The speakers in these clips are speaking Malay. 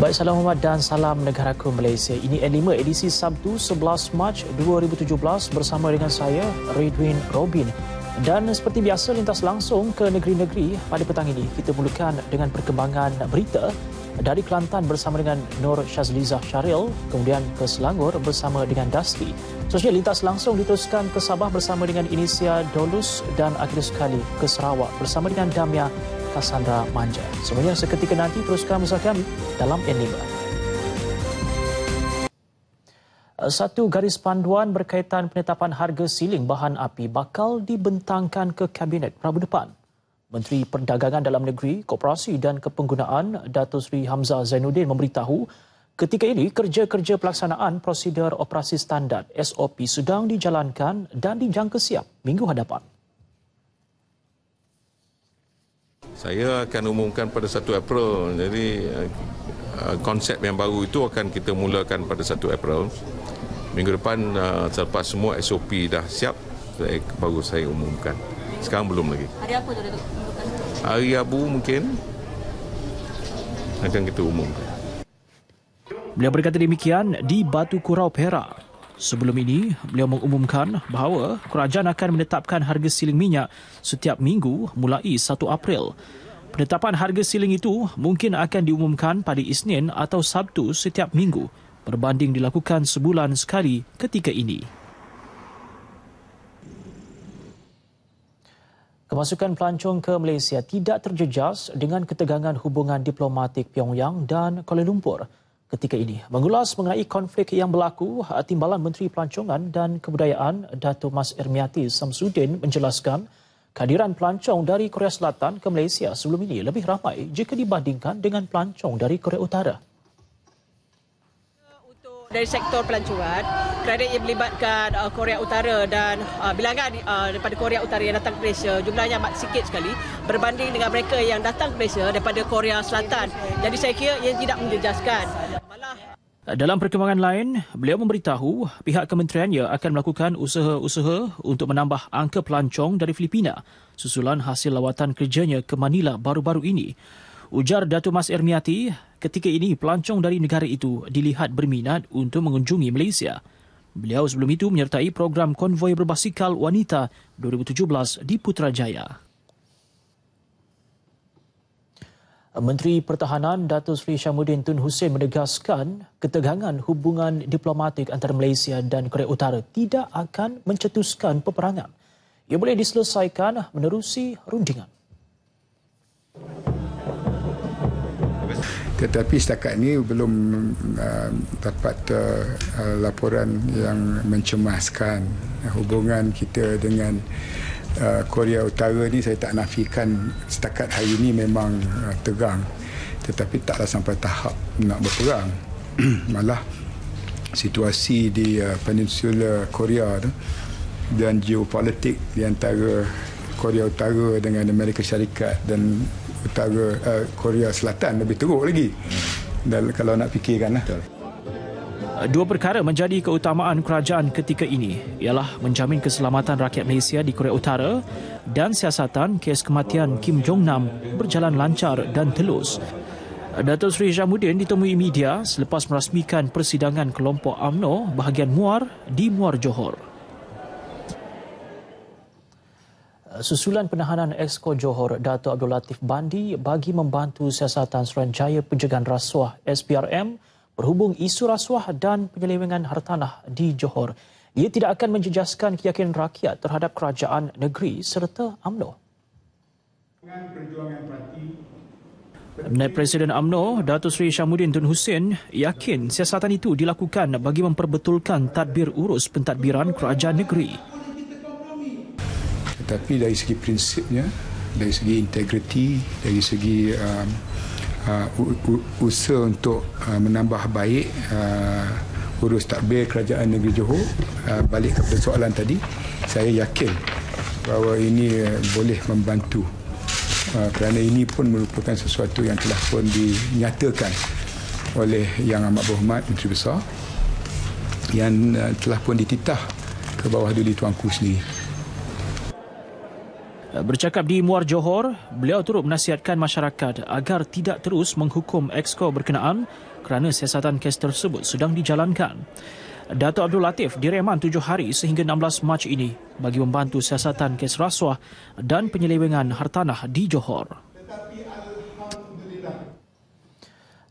Baik, salam hormat dan salam negaraku Malaysia. Ini N5 edisi Sabtu 11 Mac 2017 bersama dengan saya, Ridwin Robin. Dan seperti biasa, lintas langsung ke negeri-negeri pada petang ini. Kita mulakan dengan perkembangan berita dari Kelantan bersama dengan Nur Shazliza Syaril, kemudian ke Selangor bersama dengan Dusty. Selanjutnya, lintas langsung diteruskan ke Sabah bersama dengan Inisia Dolus dan akhir sekali ke Sarawak bersama dengan Damia Cassandra Manja. Semuanya seketika nanti teruskan bersama kami dalam Enigma. Eh, satu garis panduan berkaitan penetapan harga siling bahan api bakal dibentangkan ke Kabinet Rabu depan. Menteri Perdagangan Dalam Negeri, Koperasi dan Kepenggunaan Dato Sri Hamzah Zainuddin memberitahu ketika ini kerja-kerja pelaksanaan prosedur operasi standar SOP sedang dijalankan dan dijangka siap minggu hadapan. Saya akan umumkan pada 1 April. Jadi eh, konsep yang baru itu akan kita mulakan pada 1 April. Minggu depan eh, selepas semua SOP dah siap, baru saya umumkan. Sekarang belum lagi. Hari apa tu umumkan? Hari Abu mungkin akan kita umumkan. Beliau berkata demikian di Batu Kurau Perak. Sebelum ini, beliau mengumumkan bahawa kerajaan akan menetapkan harga siling minyak setiap minggu mulai 1 April. Penetapan harga siling itu mungkin akan diumumkan pada Isnin atau Sabtu setiap minggu berbanding dilakukan sebulan sekali ketika ini. Kemasukan pelancong ke Malaysia tidak terjejas dengan ketegangan hubungan diplomatik Pyongyang dan Kuala Lumpur ketika ini. Mengulas mengenai konflik yang berlaku, Timbalan Menteri Pelancongan dan Kebudayaan Dato' Mas Ermiati Samsudin menjelaskan kehadiran pelancong dari Korea Selatan ke Malaysia sebelum ini lebih ramai jika dibandingkan dengan pelancong dari Korea Utara dari sektor pelancongan kredit yang melibatkan uh, Korea Utara dan uh, bilangan uh, daripada Korea Utara yang datang ke Malaysia jumlahnya amat sikit sekali berbanding dengan mereka yang datang ke Malaysia daripada Korea Selatan jadi saya kira ia tidak menjejaskan dalam perkembangan lain, beliau memberitahu pihak kementeriannya akan melakukan usaha-usaha untuk menambah angka pelancong dari Filipina susulan hasil lawatan kerjanya ke Manila baru-baru ini. Ujar Datu Mas Ermiati, ketika ini pelancong dari negara itu dilihat berminat untuk mengunjungi Malaysia. Beliau sebelum itu menyertai program konvoi berbasikal wanita 2017 di Putrajaya. Menteri Pertahanan Datuk Seri Syamuddin Tun Hussein menegaskan ketegangan hubungan diplomatik antara Malaysia dan Korea Utara tidak akan mencetuskan peperangan. Ia boleh diselesaikan menerusi rundingan tetapi setakat ini belum uh, dapat uh, uh, laporan yang mencemaskan hubungan kita dengan uh, Korea Utara ini saya tak nafikan setakat hari ini memang uh, tegang tetapi taklah sampai tahap nak berperang malah situasi di uh, peninsula Korea tu dan geopolitik di antara Korea Utara dengan Amerika Syarikat dan Utara uh, Korea Selatan lebih teruk lagi. Dan kalau nak fikirkan lah. Dua perkara menjadi keutamaan kerajaan ketika ini ialah menjamin keselamatan rakyat Malaysia di Korea Utara dan siasatan kes kematian Kim Jong Nam berjalan lancar dan telus. Datuk Sri Jamudin ditemui media selepas merasmikan persidangan kelompok AMNO bahagian Muar di Muar Johor. susulan penahanan Exco Johor Dato Abdul Latif Bandi bagi membantu siasatan Suruhanjaya Penjagaan Rasuah SPRM berhubung isu rasuah dan penyelewengan hartanah di Johor. Ia tidak akan menjejaskan keyakinan rakyat terhadap kerajaan negeri serta AMNO. Naib Presiden AMNO, Dato Sri Syamuddin Tun Hussein yakin siasatan itu dilakukan bagi memperbetulkan tadbir urus pentadbiran kerajaan negeri tetapi dari segi prinsipnya dari segi integriti dari segi um, uh, usaha untuk uh, menambah baik uh, urus takbir kerajaan negeri Johor uh, balik kepada soalan tadi saya yakin bahawa ini uh, boleh membantu uh, kerana ini pun merupakan sesuatu yang telah pun dinyatakan oleh Yang Amat Berhormat Menteri Besar yang uh, telah pun dititah ke bawah Duli Tuanku sendiri Bercakap di Muar Johor, beliau turut menasihatkan masyarakat agar tidak terus menghukum exco berkenaan kerana siasatan kes tersebut sedang dijalankan. Dato' Abdul Latif direman tujuh hari sehingga 16 Mac ini bagi membantu siasatan kes rasuah dan penyelewengan hartanah di Johor.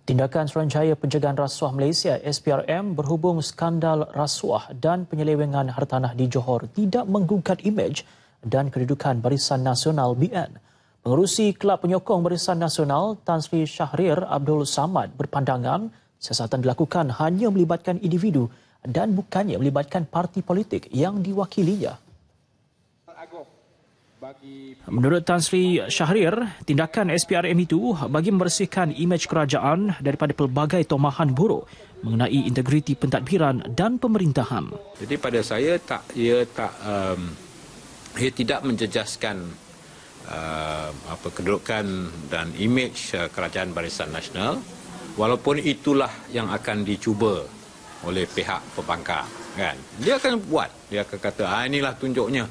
Tindakan Suruhanjaya Pencegahan Rasuah Malaysia SPRM berhubung skandal rasuah dan penyelewengan hartanah di Johor tidak menggugat imej dan Kedudukan Barisan Nasional BN. Pengurusi Kelab Penyokong Barisan Nasional Tan Sri Syahrir Abdul Samad berpandangan siasatan dilakukan hanya melibatkan individu dan bukannya melibatkan parti politik yang diwakilinya. Menurut Tan Sri Syahrir, tindakan SPRM itu bagi membersihkan imej kerajaan daripada pelbagai tomahan buruk mengenai integriti pentadbiran dan pemerintahan. Jadi pada saya tak ia tak um, ia tidak menjejaskan uh, apa kedudukan dan imej uh, kerajaan barisan nasional walaupun itulah yang akan dicuba oleh pihak pembangkang kan dia akan buat dia akan kata ah inilah tunjuknya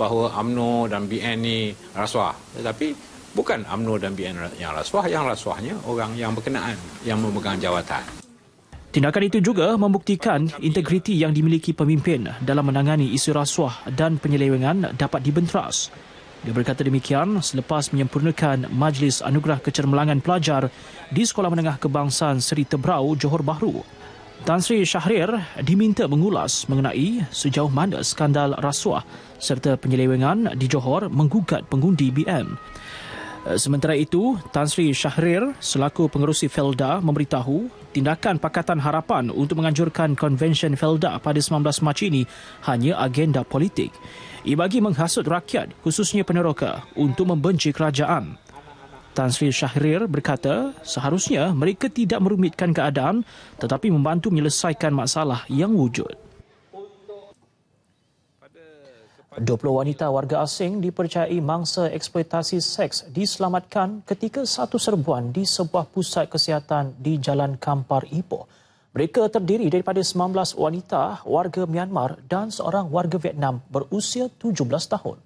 bahawa AMNO dan BN ni rasuah tetapi bukan AMNO dan BN yang rasuah yang rasuahnya orang yang berkenaan yang memegang jawatan Tindakan itu juga membuktikan integriti yang dimiliki pemimpin dalam menangani isu rasuah dan penyelewengan dapat dibenteras. Dia berkata demikian selepas menyempurnakan Majlis Anugerah Kecermelangan Pelajar di Sekolah Menengah Kebangsaan Seri Tebrau, Johor Bahru. Tan Sri Syahrir diminta mengulas mengenai sejauh mana skandal rasuah serta penyelewengan di Johor menggugat pengundi BN. Eh, sementara itu, Tan Sri Syahrir selaku pengerusi Felda memberitahu tindakan Pakatan Harapan untuk menganjurkan konvensyen Felda pada 19 Mac ini hanya agenda politik. Ia bagi menghasut rakyat, khususnya peneroka, untuk membenci kerajaan. Tan Sri Syahrir berkata seharusnya mereka tidak merumitkan keadaan tetapi membantu menyelesaikan masalah yang wujud. 20 wanita warga asing dipercayai mangsa eksploitasi seks diselamatkan ketika satu serbuan di sebuah pusat kesihatan di Jalan Kampar Ipoh. Mereka terdiri daripada 19 wanita warga Myanmar dan seorang warga Vietnam berusia 17 tahun.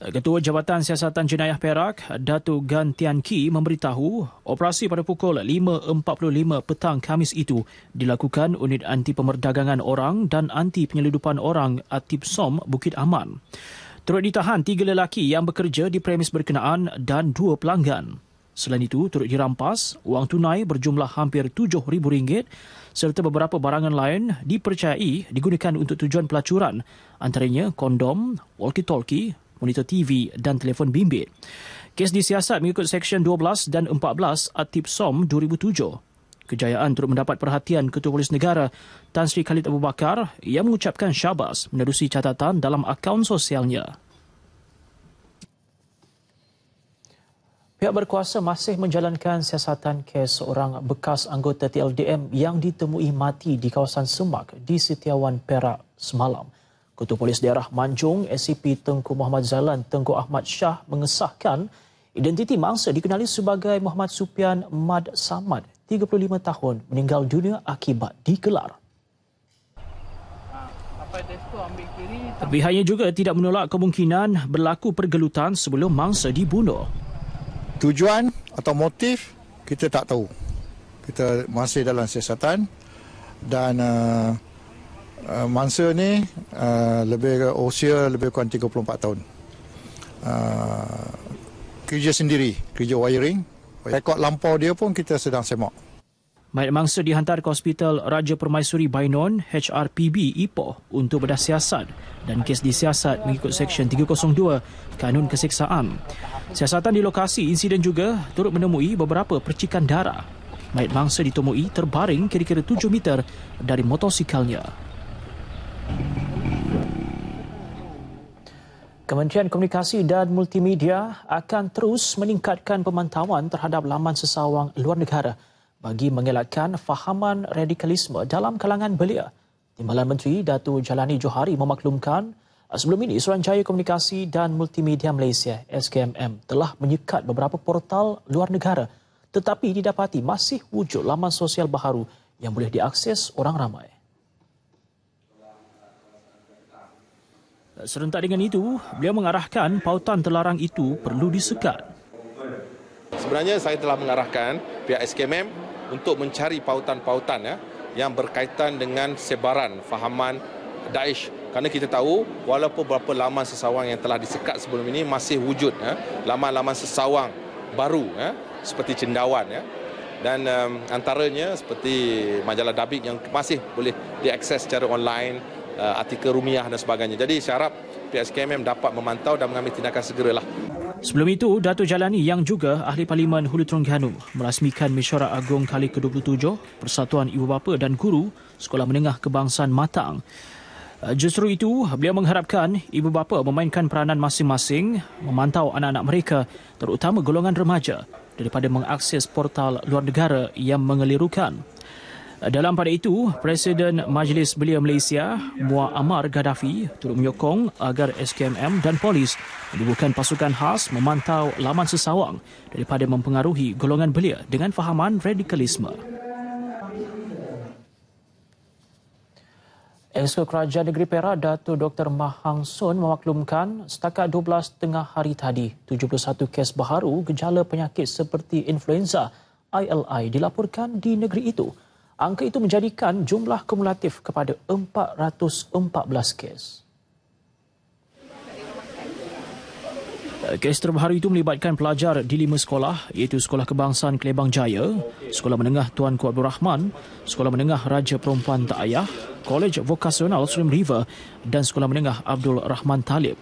Ketua Jabatan Siasatan Jenayah Perak, Datu Gan Tian Ki memberitahu operasi pada pukul 5.45 petang Kamis itu dilakukan unit anti pemerdagangan orang dan anti penyeludupan orang Atib Som Bukit Aman. Turut ditahan tiga lelaki yang bekerja di premis berkenaan dan dua pelanggan. Selain itu, turut dirampas wang tunai berjumlah hampir rm ringgit serta beberapa barangan lain dipercayai digunakan untuk tujuan pelacuran antaranya kondom, walkie-talkie, monitor TV dan telefon bimbit. Kes disiasat mengikut Seksyen 12 dan 14 Atib SOM 2007. Kejayaan turut mendapat perhatian Ketua Polis Negara Tan Sri Khalid Abu Bakar yang mengucapkan syabas menerusi catatan dalam akaun sosialnya. Pihak berkuasa masih menjalankan siasatan kes seorang bekas anggota TLDM yang ditemui mati di kawasan Semak di Setiawan Perak semalam. Ketua Polis Daerah Manjung, SCP Tengku Muhammad Zalan Tengku Ahmad Shah mengesahkan identiti mangsa dikenali sebagai Muhammad Supian Mad Samad, 35 tahun, meninggal dunia akibat dikelar. Pihaknya juga tidak menolak kemungkinan berlaku pergelutan sebelum mangsa dibunuh. Tujuan atau motif kita tak tahu. Kita masih dalam siasatan dan uh, Uh, mangsa ni uh, lebih usia lebih kurang 34 tahun. Uh, kerja sendiri, kerja wiring. Rekod lampau dia pun kita sedang semak. Mayat mangsa dihantar ke Hospital Raja Permaisuri Bainon, HRPB Ipoh untuk bedah siasat dan kes disiasat mengikut Seksyen 302 Kanun Kesiksaan. Siasatan di lokasi insiden juga turut menemui beberapa percikan darah. Mayat mangsa ditemui terbaring kira-kira 7 meter dari motosikalnya. Kementerian Komunikasi dan Multimedia akan terus meningkatkan pemantauan terhadap laman sesawang luar negara bagi mengelakkan fahaman radikalisme dalam kalangan belia. Timbalan Menteri Datu Jalani Johari memaklumkan sebelum ini Suruhanjaya Komunikasi dan Multimedia Malaysia SKMM telah menyekat beberapa portal luar negara tetapi didapati masih wujud laman sosial baharu yang boleh diakses orang ramai. Serentak dengan itu, beliau mengarahkan pautan terlarang itu perlu disekat. Sebenarnya saya telah mengarahkan pihak SKMM untuk mencari pautan-pautan ya yang berkaitan dengan sebaran fahaman Daesh. Kerana kita tahu walaupun beberapa laman sesawang yang telah disekat sebelum ini masih wujud ya, laman-laman sesawang baru ya, seperti cendawan ya. Dan um, antaranya seperti majalah Dabik yang masih boleh diakses secara online uh, artikel rumiah dan sebagainya. Jadi saya harap PSKMM dapat memantau dan mengambil tindakan segeralah. Sebelum itu, Dato' Jalani yang juga Ahli Parlimen Hulu Terengganu merasmikan mesyuarat agung kali ke-27 Persatuan Ibu Bapa dan Guru Sekolah Menengah Kebangsaan Matang. Uh, justru itu, beliau mengharapkan ibu bapa memainkan peranan masing-masing memantau anak-anak mereka terutama golongan remaja daripada mengakses portal luar negara yang mengelirukan dalam pada itu, Presiden Majlis Belia Malaysia, Mua Amar Gaddafi, turut menyokong agar SKMM dan polis menubuhkan pasukan khas memantau laman sesawang daripada mempengaruhi golongan belia dengan fahaman radikalisme. Esko Kerajaan Negeri Perak, Datuk Dr. Mahang Sun memaklumkan setakat 12 tengah hari tadi, 71 kes baharu gejala penyakit seperti influenza ILI dilaporkan di negeri itu. Angka itu menjadikan jumlah kumulatif kepada 414 kes. Eh, kes terbaru itu melibatkan pelajar di lima sekolah iaitu Sekolah Kebangsaan Kelebang Jaya, Sekolah Menengah Tuan Ku Abdul Rahman, Sekolah Menengah Raja Perempuan Tak Ayah, Kolej Vokasional Swim River dan Sekolah Menengah Abdul Rahman Talib.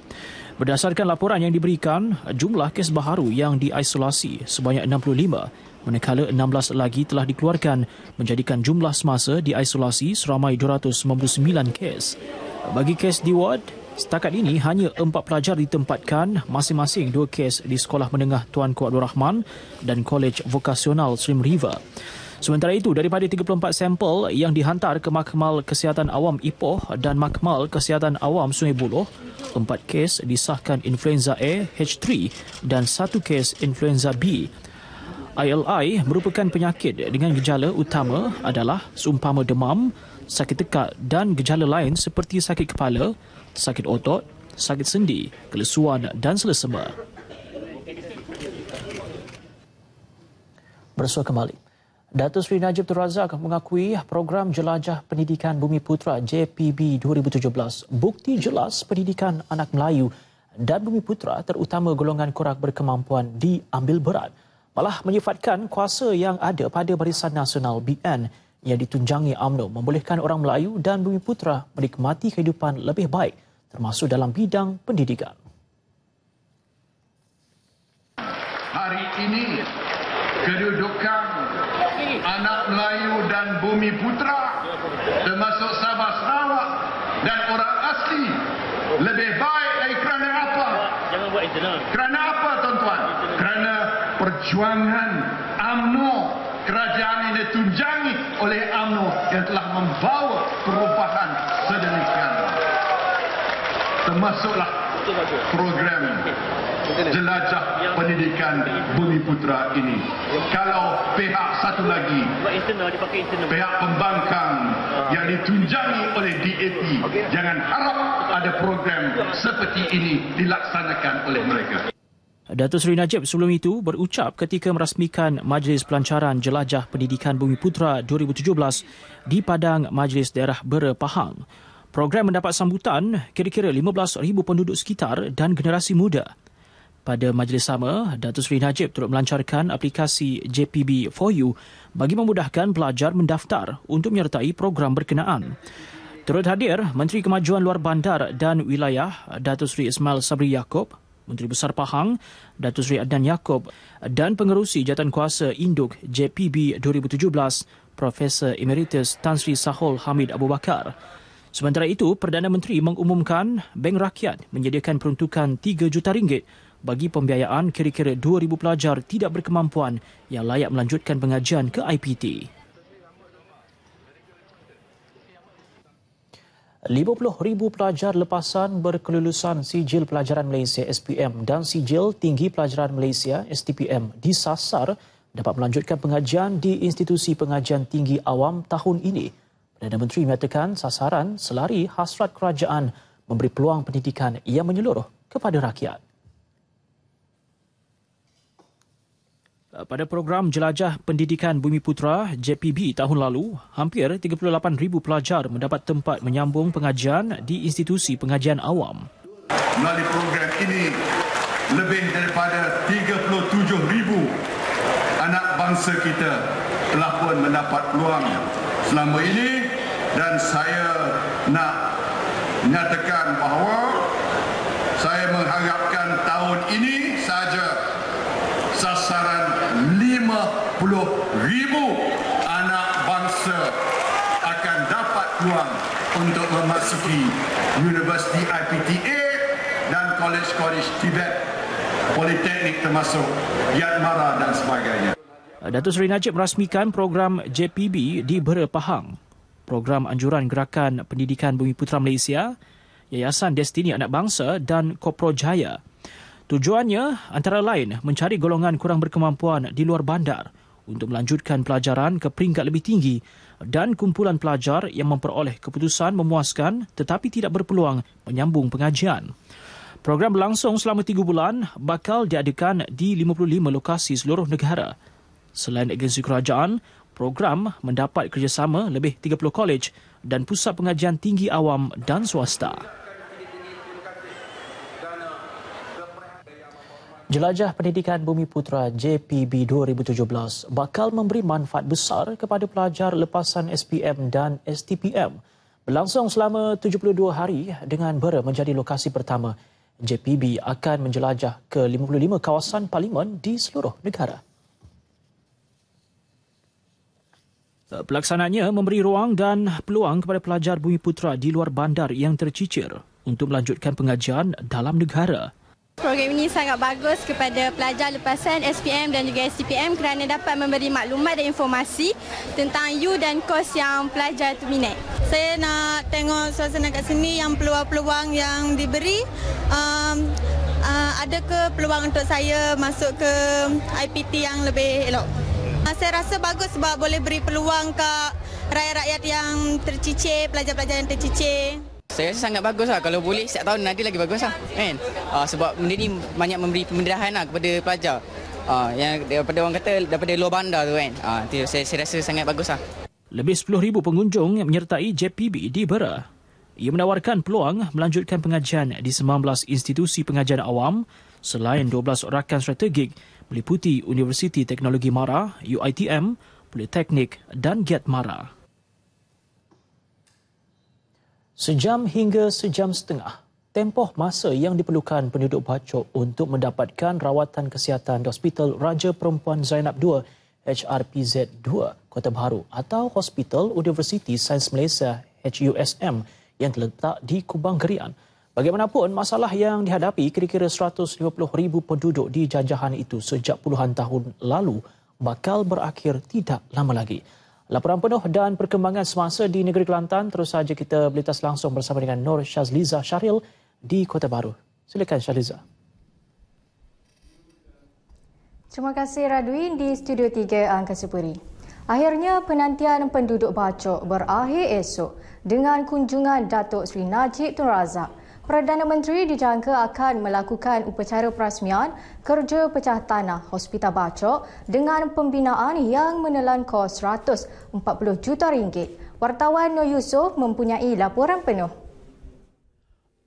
Berdasarkan laporan yang diberikan, jumlah kes baharu yang diisolasi sebanyak 65 manakala 16 lagi telah dikeluarkan menjadikan jumlah semasa diisolasi seramai 299 kes. Bagi kes di ward, setakat ini hanya 4 pelajar ditempatkan masing-masing 2 kes di Sekolah Menengah Tuan Tuanku Abdul Rahman dan Kolej Vokasional Slim River. Sementara itu, daripada 34 sampel yang dihantar ke Makmal Kesihatan Awam Ipoh dan Makmal Kesihatan Awam Sungai Buloh, 4 kes disahkan influenza A H3 dan 1 kes influenza B ILI merupakan penyakit dengan gejala utama adalah seumpama demam, sakit tekak dan gejala lain seperti sakit kepala, sakit otot, sakit sendi, kelesuan dan selesema. Bersua kembali. Datuk Seri Najib Tun Razak mengakui program Jelajah Pendidikan Bumi Putra JPB 2017 bukti jelas pendidikan anak Melayu dan Bumi Putra terutama golongan kurang berkemampuan diambil berat malah menyifatkan kuasa yang ada pada Barisan Nasional BN yang ditunjangi AMNO membolehkan orang Melayu dan Bumi Putra menikmati kehidupan lebih baik termasuk dalam bidang pendidikan. Hari ini kedudukan anak Melayu dan Bumi Putra perjuangan UMNO kerajaan ini ditunjangi oleh UMNO yang telah membawa perubahan sedemikian termasuklah program jelajah pendidikan Bumi Putra ini kalau pihak satu lagi pihak pembangkang ah. yang ditunjangi oleh DAP jangan harap ada program seperti ini dilaksanakan oleh mereka Datuk Seri Najib sebelum itu berucap ketika merasmikan Majlis Pelancaran Jelajah Pendidikan Bumi Putra 2017 di Padang Majlis Daerah Bera Pahang. Program mendapat sambutan kira-kira 15,000 penduduk sekitar dan generasi muda. Pada majlis sama, Datuk Seri Najib turut melancarkan aplikasi JPB For You bagi memudahkan pelajar mendaftar untuk menyertai program berkenaan. Turut hadir Menteri Kemajuan Luar Bandar dan Wilayah Datuk Seri Ismail Sabri Yaakob, Menteri Besar Pahang, Datu Seri Adnan Yaakob dan pengerusi kuasa induk JPB 2017, Profesor Emeritus Tan Sri Sahol Hamid Abu Bakar. Sementara itu, Perdana Menteri mengumumkan Bank Rakyat menyediakan peruntukan RM3 juta ringgit bagi pembiayaan kira-kira 2,000 pelajar tidak berkemampuan yang layak melanjutkan pengajian ke IPT. 50,000 pelajar lepasan berkelulusan sijil pelajaran Malaysia SPM dan sijil tinggi pelajaran Malaysia STPM disasar dapat melanjutkan pengajian di institusi pengajian tinggi awam tahun ini. Perdana Menteri menyatakan sasaran selari hasrat kerajaan memberi peluang pendidikan yang menyeluruh kepada rakyat. Eh, pada program Jelajah Pendidikan Bumi Putra JPB tahun lalu, hampir 38,000 pelajar mendapat tempat menyambung pengajian di institusi pengajian awam. Melalui program ini, lebih daripada 37,000 anak bangsa kita telah pun mendapat peluang selama ini dan saya nak 40 ribu anak bangsa akan dapat peluang untuk memasuki Universiti IPTA dan College-College Tibet, Politeknik termasuk Yat dan sebagainya. Datuk Seri Najib merasmikan program JPB di Berpahang. Program Anjuran Gerakan Pendidikan Bumi Putra Malaysia, Yayasan Destini Anak Bangsa dan Kopro Jaya. Tujuannya antara lain mencari golongan kurang berkemampuan di luar bandar untuk melanjutkan pelajaran ke peringkat lebih tinggi dan kumpulan pelajar yang memperoleh keputusan memuaskan tetapi tidak berpeluang menyambung pengajian. Program berlangsung selama tiga bulan bakal diadakan di 55 lokasi seluruh negara. Selain agensi kerajaan, program mendapat kerjasama lebih 30 kolej dan pusat pengajian tinggi awam dan swasta. Jelajah Pendidikan Bumi Putra JPB 2017 bakal memberi manfaat besar kepada pelajar lepasan SPM dan STPM. Berlangsung selama 72 hari dengan ber menjadi lokasi pertama, JPB akan menjelajah ke 55 kawasan parlimen di seluruh negara. Pelaksanaannya memberi ruang dan peluang kepada pelajar Bumi Putra di luar bandar yang tercicir untuk melanjutkan pengajian dalam negara. Program ini sangat bagus kepada pelajar lepasan SPM dan juga STPM kerana dapat memberi maklumat dan informasi tentang u dan kos yang pelajar itu minat. Saya nak tengok suasana kat sini yang peluang-peluang yang diberi. Um, uh, ada ke peluang untuk saya masuk ke IPT yang lebih elok? Uh, saya rasa bagus sebab boleh beri peluang ke rakyat-rakyat yang tercicir, pelajar-pelajar yang tercicir. Saya rasa sangat bagus lah. Kalau boleh setiap tahun nanti lagi bagus lah. Kan? Uh, sebab benda ni banyak memberi pemindahan lah kepada pelajar. Uh, yang daripada orang kata daripada luar bandar tu kan. Uh, saya, saya rasa sangat bagus lah. Lebih 10,000 pengunjung yang menyertai JPB di Bera. Ia menawarkan peluang melanjutkan pengajian di 19 institusi pengajian awam selain 12 rakan strategik meliputi Universiti Teknologi Mara, UITM, Politeknik dan GET Mara. Sejam hingga sejam setengah, tempoh masa yang diperlukan penduduk Bacok untuk mendapatkan rawatan kesihatan di Hospital Raja Perempuan Zainab II HRPZ2 Kota Baharu atau Hospital Universiti Sains Malaysia HUSM yang terletak di Kubang Gerian. Bagaimanapun, masalah yang dihadapi kira-kira 150,000 penduduk di jajahan itu sejak puluhan tahun lalu bakal berakhir tidak lama lagi. Laporan penuh dan perkembangan semasa di negeri Kelantan terus saja kita berlitas langsung bersama dengan Nur Shazliza Syaril di Kota Baru. Silakan Shazliza. Terima kasih Radwin di Studio 3 Angkasa Puri. Akhirnya penantian penduduk Bacok berakhir esok dengan kunjungan Datuk Seri Najib Tun Razak Perdana Menteri dijangka akan melakukan upacara perasmian kerja pecah tanah Hospital Bacok dengan pembinaan yang menelan kos 140 juta ringgit. Wartawan Nur Yusof mempunyai laporan penuh.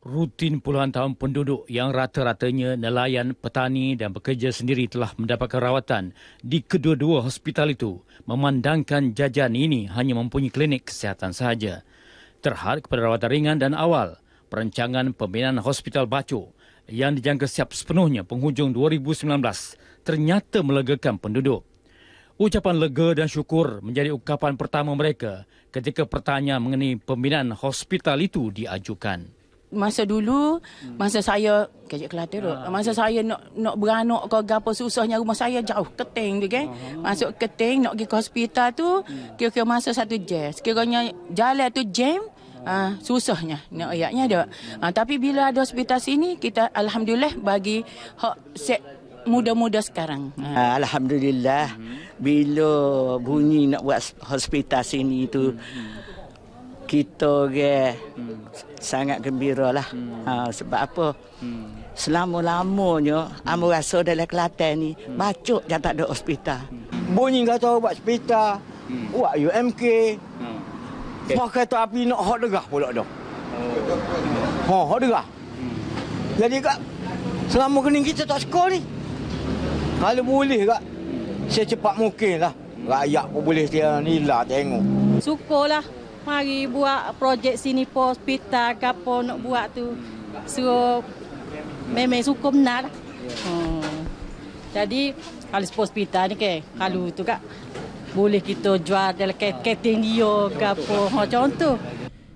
Rutin puluhan tahun penduduk yang rata-ratanya nelayan, petani dan bekerja sendiri telah mendapatkan rawatan di kedua-dua hospital itu memandangkan jajan ini hanya mempunyai klinik kesihatan sahaja. Terhad kepada rawatan ringan dan awal, perancangan pembinaan Hospital Baco yang dijangka siap sepenuhnya penghujung 2019 ternyata melegakan penduduk. Ucapan lega dan syukur menjadi ungkapan pertama mereka ketika pertanyaan mengenai pembinaan hospital itu diajukan. Masa dulu, hmm. masa saya kerja kelate tu, ah, masa saya nak nak beranak ke apa susahnya rumah saya jauh keting tu kan. Masuk keting nak pergi ke hospital tu, hmm. kira-kira masa satu jam. Sekiranya jalan tu jam, Ha, susahnya nak ayatnya ada. Ha, tapi bila ada hospital sini kita alhamdulillah bagi hak set muda-muda sekarang. Ha. alhamdulillah bila bunyi nak buat hospital sini itu kita ge hmm. sangat gembira lah. Hmm. Ha, sebab apa? Hmm. Selama-lamanya hmm. Amu rasa dalam Kelantan ni hmm. Bacuk yang tak ada hospital hmm. Bunyi kata buat hospital hmm. Buat UMK hmm. Okay. Pak kata api nak hot derah pula dah. Oh. Ha, hot derah. Hmm. Jadi kak, selama kening kita tak skor ni. Kalau boleh kak, saya cepat mungkin lah. Rakyat pun boleh dia ni lah tengok. Sukalah Mari buat projek sini pun, hospital ke apa nak buat tu. So memang suka benar. Hmm. Jadi kalau hospital ni ke, kalau tu kak, boleh kita jual dalam kating dia ke apa ha, contoh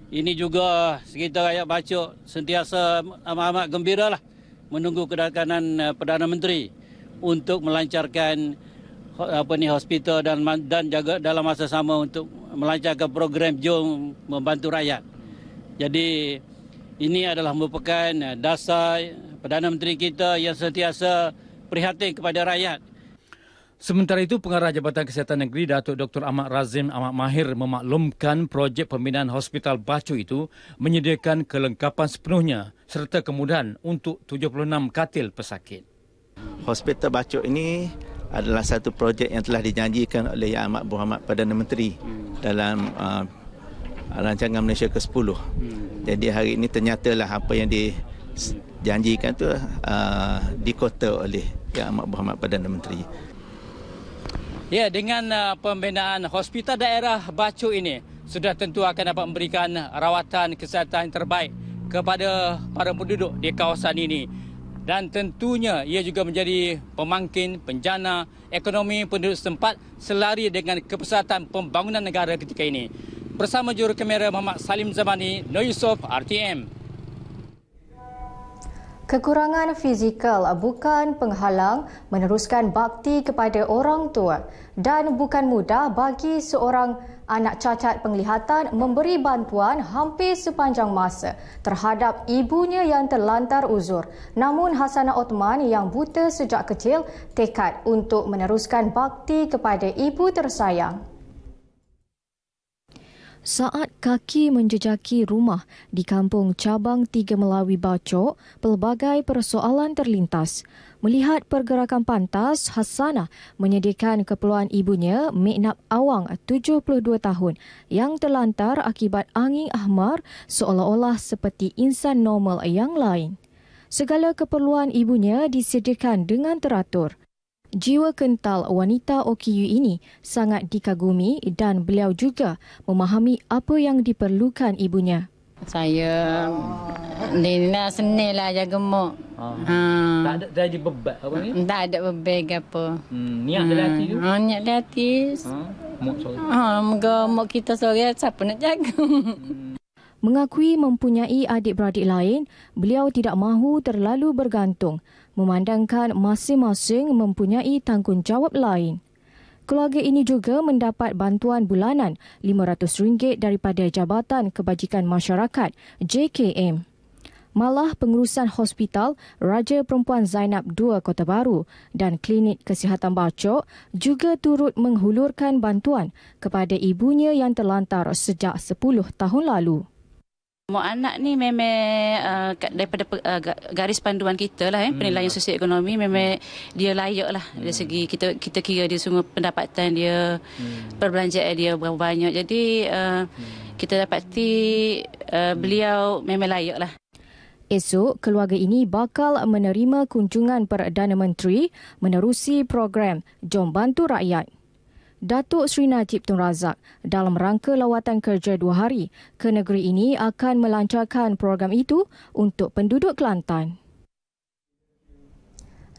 ini juga sekitar rakyat baca sentiasa amat-amat gembira lah menunggu kedatangan eh, Perdana Menteri untuk melancarkan apa ni hospital dan dan jaga dalam masa sama untuk melancarkan program jom membantu rakyat. Jadi ini adalah merupakan eh, dasar Perdana Menteri kita yang sentiasa prihatin kepada rakyat Sementara itu, Pengarah Jabatan Kesihatan Negeri Datuk Dr. Ahmad Razim Ahmad Mahir memaklumkan projek pembinaan Hospital Bacu itu menyediakan kelengkapan sepenuhnya serta kemudahan untuk 76 katil pesakit. Hospital Bacu ini adalah satu projek yang telah dijanjikan oleh Yang Amat Berhormat Perdana Menteri hmm. dalam uh, Rancangan Malaysia ke-10. Hmm. Jadi hari ini ternyatalah apa yang dijanjikan itu uh, dikota oleh Yang Amat Berhormat Perdana Menteri. Ya, dengan uh, pembinaan hospital daerah Bacu ini sudah tentu akan dapat memberikan rawatan kesihatan terbaik kepada para penduduk di kawasan ini. Dan tentunya ia juga menjadi pemangkin, penjana, ekonomi penduduk setempat selari dengan kepesatan pembangunan negara ketika ini. Bersama juru kamera Muhammad Salim Zamani, No Yusof, RTM. Kekurangan fizikal bukan penghalang meneruskan bakti kepada orang tua dan bukan mudah bagi seorang anak cacat penglihatan memberi bantuan hampir sepanjang masa terhadap ibunya yang terlantar uzur. Namun Hasana Othman yang buta sejak kecil tekad untuk meneruskan bakti kepada ibu tersayang. Saat kaki menjejaki rumah di kampung Cabang Tiga Melawi Baco, pelbagai persoalan terlintas. Melihat pergerakan pantas, Hasana menyediakan keperluan ibunya, Miknap Awang, 72 tahun, yang terlantar akibat angin ahmar seolah-olah seperti insan normal yang lain. Segala keperluan ibunya disediakan dengan teratur. Jiwa kental wanita OKU ini sangat dikagumi dan beliau juga memahami apa yang diperlukan ibunya. Saya Nina senil lah yang gemuk. Oh. Ha. Tak ada dia bebat apa ni? Tak ada bebek apa. Hmm, niat hmm. hati tu. Ha, niat dia hati. Ha, mok moga ha, kita sorry siapa nak jaga. Hmm. Mengakui mempunyai adik-beradik lain, beliau tidak mahu terlalu bergantung memandangkan masing-masing mempunyai tanggungjawab lain. Keluarga ini juga mendapat bantuan bulanan RM500 daripada Jabatan Kebajikan Masyarakat JKM. Malah pengurusan hospital Raja Perempuan Zainab II Kota Baru dan Klinik Kesihatan Bacok juga turut menghulurkan bantuan kepada ibunya yang terlantar sejak 10 tahun lalu. Mau anak ni memang uh, daripada uh, garis panduan kita lah eh, hmm. penilaian sosial ekonomi memang dia layak lah hmm. dari segi kita kita kira dia semua pendapatan dia hmm. perbelanjaan dia berapa banyak jadi uh, hmm. kita dapati uh, beliau memang layak lah. Esok, keluarga ini bakal menerima kunjungan Perdana Menteri menerusi program Jom Bantu Rakyat. Datuk Sri Najib Tun Razak dalam rangka lawatan kerja dua hari ke negeri ini akan melancarkan program itu untuk penduduk Kelantan.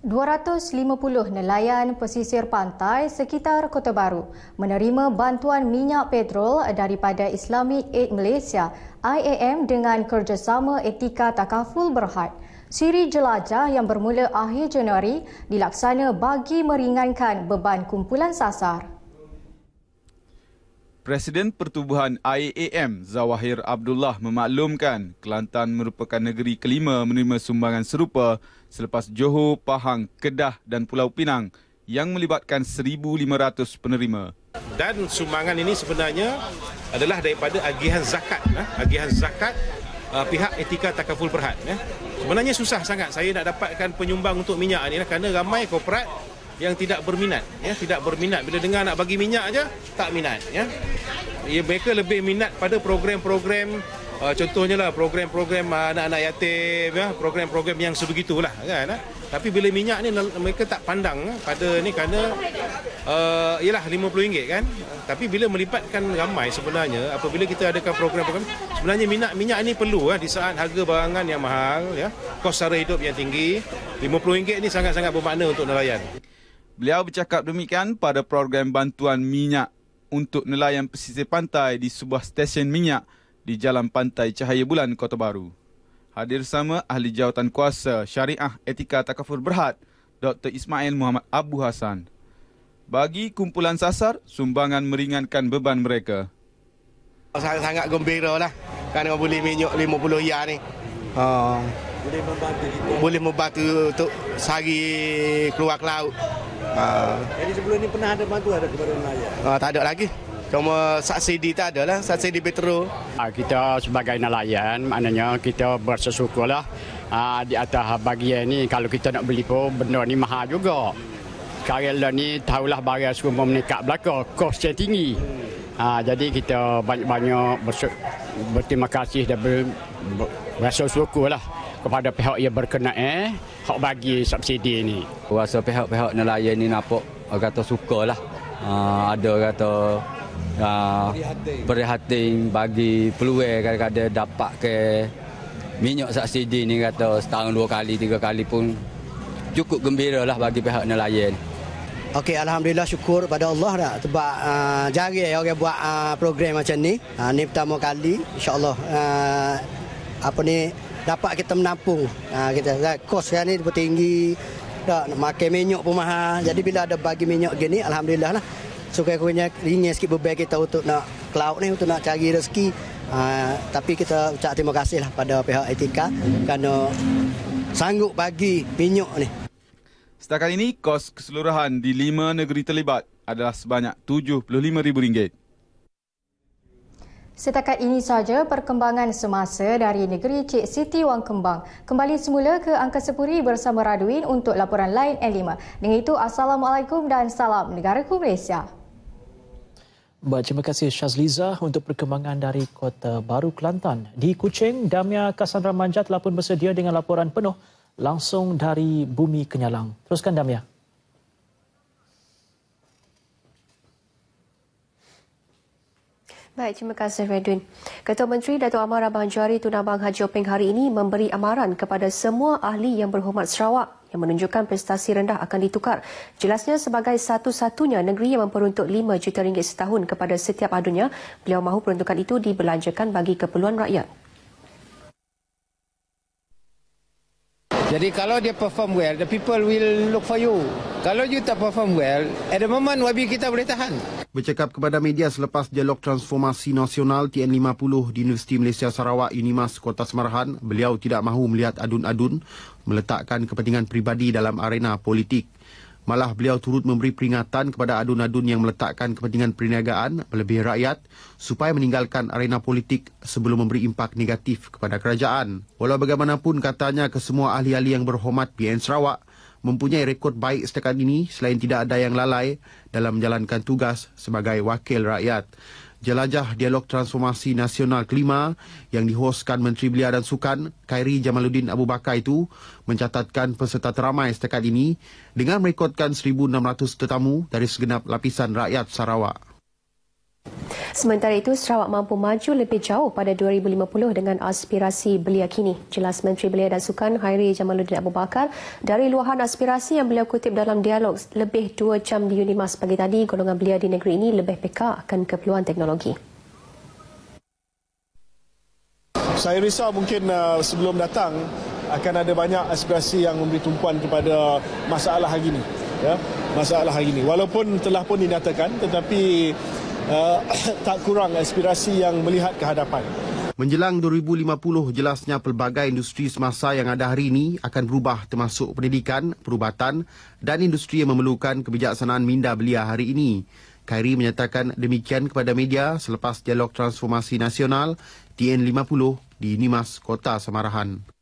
250 nelayan pesisir pantai sekitar Kota Baru menerima bantuan minyak petrol daripada Islamic Aid Malaysia IAM dengan kerjasama etika takaful berhad. Siri jelajah yang bermula akhir Januari dilaksana bagi meringankan beban kumpulan sasar. Presiden Pertubuhan IAM Zawahir Abdullah memaklumkan Kelantan merupakan negeri kelima menerima sumbangan serupa selepas Johor, Pahang, Kedah dan Pulau Pinang yang melibatkan 1,500 penerima. Dan sumbangan ini sebenarnya adalah daripada agihan zakat. Ya. Agihan zakat uh, pihak etika takaful perhat. Ya. Sebenarnya susah sangat saya nak dapatkan penyumbang untuk minyak ini lah kerana ramai korporat yang tidak berminat ya tidak berminat bila dengar nak bagi minyak aja tak minat ya Ia ya, mereka lebih minat pada program-program uh, contohnya lah program-program uh, anak-anak yatim ya program-program yang sebegitulah kan uh. tapi bila minyak ni mereka tak pandang uh, pada ni kerana uh, yalah RM50 kan tapi bila melibatkan ramai sebenarnya apabila kita adakan program-program sebenarnya minat minyak ini perlu uh, di saat harga barangan yang mahal ya kos sara hidup yang tinggi RM50 ni sangat-sangat bermakna untuk nelayan Beliau bercakap demikian pada program bantuan minyak untuk nelayan pesisir pantai di sebuah stesen minyak di Jalan Pantai Cahaya Bulan, Kota Baru. Hadir sama ahli jawatan kuasa syariah etika takafur berhad, Dr. Ismail Muhammad Abu Hassan. Bagi kumpulan sasar, sumbangan meringankan beban mereka. Sangat-sangat gembira lah kerana boleh minyak 50 hiyar ni. Ha. Boleh membantu untuk sari keluar ke laut. Ha. Jadi sebelum ini pernah ada bantu ada kepada nelayan? Ha, ah, tak ada lagi. Cuma subsidi tak ada lah, subsidi petro. Ha, kita sebagai nelayan, maknanya kita bersyukur lah ha, di atas bagian ini. Kalau kita nak beli pun, benda ni mahal juga. Sekarang ni, tahulah barang semua meningkat belakang, kos yang tinggi. Ha, jadi kita banyak-banyak bersyukur, berterima kasih dan ber, ber, bersyukur lah kepada pihak yang berkenaan eh, hak bagi subsidi ini. Rasa pihak-pihak nelayan ini nampak orang kata suka lah. Uh, ha, ada kata uh, ha, berhatin bagi peluang kadang-kadang dapat ke minyak subsidi ini, kata setahun dua kali, tiga kali pun cukup gembira lah bagi pihak nelayan. Okey, Alhamdulillah syukur pada Allah lah sebab uh, jari ya orang okay, buat uh, program macam ni. Uh, ni pertama kali, insyaAllah uh, apa ni dapat kita menampung ha, kita right? kos yang ni pun tinggi tak nak makan minyak pun mahal jadi bila ada bagi minyak gini alhamdulillah lah sukai kunya ringan sikit beban kita untuk nak kelaut ni untuk nak cari rezeki ha, tapi kita ucap terima kasih lah pada pihak etika kerana sanggup bagi minyak ni Setakat ini, kos keseluruhan di lima negeri terlibat adalah sebanyak rm ringgit. Setakat ini sahaja perkembangan semasa dari negeri Cik Siti Wang Kembang. Kembali semula ke Angkasa Puri bersama Radwin untuk laporan lain N5. Dengan itu, Assalamualaikum dan Salam negara Negaraku Malaysia. Baik, terima kasih Syazliza untuk perkembangan dari Kota Baru Kelantan. Di Kuching, Damia Kassandra Manjat telah pun bersedia dengan laporan penuh langsung dari Bumi Kenyalang. Teruskan Damia. Baik, terima kasih Redwin. Ketua Menteri Datuk Amar Abang Juari Tun Abang Haji Oping hari ini memberi amaran kepada semua ahli yang berhormat Sarawak yang menunjukkan prestasi rendah akan ditukar. Jelasnya sebagai satu-satunya negeri yang memperuntuk 5 juta ringgit setahun kepada setiap adunya, beliau mahu peruntukan itu dibelanjakan bagi keperluan rakyat. Jadi kalau dia perform well, the people will look for you. Kalau you tak perform well, at the moment YB kita boleh tahan. Bercakap kepada media selepas dialog transformasi nasional TN50 di Universiti Malaysia Sarawak Unimas Kota Semarahan, beliau tidak mahu melihat adun-adun meletakkan kepentingan peribadi dalam arena politik. Malah beliau turut memberi peringatan kepada adun-adun yang meletakkan kepentingan perniagaan lebih rakyat supaya meninggalkan arena politik sebelum memberi impak negatif kepada kerajaan. Walau bagaimanapun katanya kesemua ahli-ahli yang berhormat PN Sarawak mempunyai rekod baik setakat ini selain tidak ada yang lalai dalam menjalankan tugas sebagai wakil rakyat. Jelajah Dialog Transformasi Nasional Kelima yang dihoskan Menteri Belia dan Sukan Khairi Jamaluddin Abu Bakar itu mencatatkan peserta teramai setakat ini dengan merekodkan 1,600 tetamu dari segenap lapisan rakyat Sarawak. Sementara itu, Sarawak mampu maju lebih jauh pada 2050 dengan aspirasi belia kini. Jelas Menteri Belia dan Sukan Hairi Jamaluddin Abu Bakar dari luahan aspirasi yang beliau kutip dalam dialog lebih 2 jam di Unimas pagi tadi, golongan belia di negeri ini lebih peka akan keperluan teknologi. Saya risau mungkin uh, sebelum datang akan ada banyak aspirasi yang memberi tumpuan kepada masalah hari ini. Ya? Masalah hari ini. Walaupun telah pun dinyatakan tetapi uh, tak kurang aspirasi yang melihat ke hadapan. Menjelang 2050 jelasnya pelbagai industri semasa yang ada hari ini akan berubah termasuk pendidikan, perubatan dan industri yang memerlukan kebijaksanaan minda belia hari ini. Khairi menyatakan demikian kepada media selepas dialog transformasi nasional TN50 di Nimas Kota Samarahan.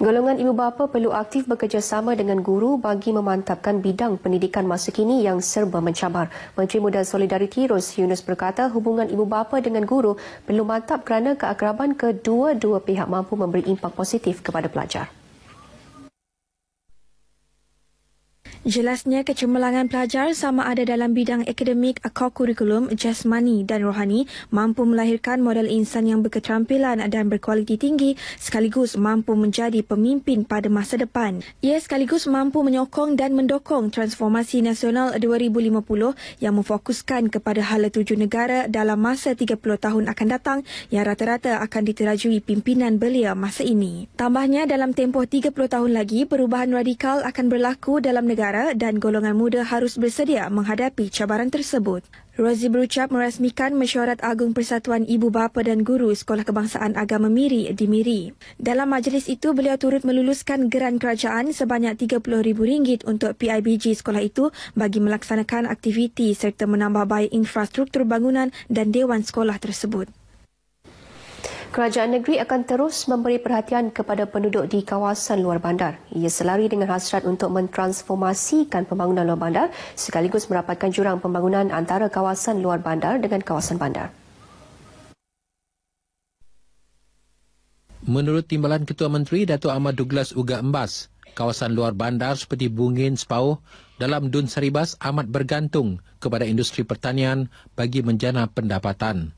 Golongan ibu bapa perlu aktif bekerjasama dengan guru bagi memantapkan bidang pendidikan masa kini yang serba mencabar. Menteri Muda Solidariti Ros Yunus berkata hubungan ibu bapa dengan guru perlu mantap kerana keakraban kedua-dua pihak mampu memberi impak positif kepada pelajar. Jelasnya kecemerlangan pelajar sama ada dalam bidang akademik atau kurikulum jasmani dan rohani mampu melahirkan model insan yang berketerampilan dan berkualiti tinggi sekaligus mampu menjadi pemimpin pada masa depan. Ia sekaligus mampu menyokong dan mendokong transformasi nasional 2050 yang memfokuskan kepada hala tuju negara dalam masa 30 tahun akan datang yang rata-rata akan diterajui pimpinan belia masa ini. Tambahnya dalam tempoh 30 tahun lagi perubahan radikal akan berlaku dalam negara negara dan golongan muda harus bersedia menghadapi cabaran tersebut. Rozi berucap merasmikan Mesyuarat Agung Persatuan Ibu Bapa dan Guru Sekolah Kebangsaan Agama Miri di Miri. Dalam majlis itu, beliau turut meluluskan geran kerajaan sebanyak RM30,000 untuk PIBG sekolah itu bagi melaksanakan aktiviti serta menambah baik infrastruktur bangunan dan dewan sekolah tersebut kerajaan negeri akan terus memberi perhatian kepada penduduk di kawasan luar bandar. Ia selari dengan hasrat untuk mentransformasikan pembangunan luar bandar sekaligus merapatkan jurang pembangunan antara kawasan luar bandar dengan kawasan bandar. Menurut Timbalan Ketua Menteri Datuk Ahmad Douglas Uga Embas, kawasan luar bandar seperti Bungin, Sepauh dalam Dun Seribas amat bergantung kepada industri pertanian bagi menjana pendapatan.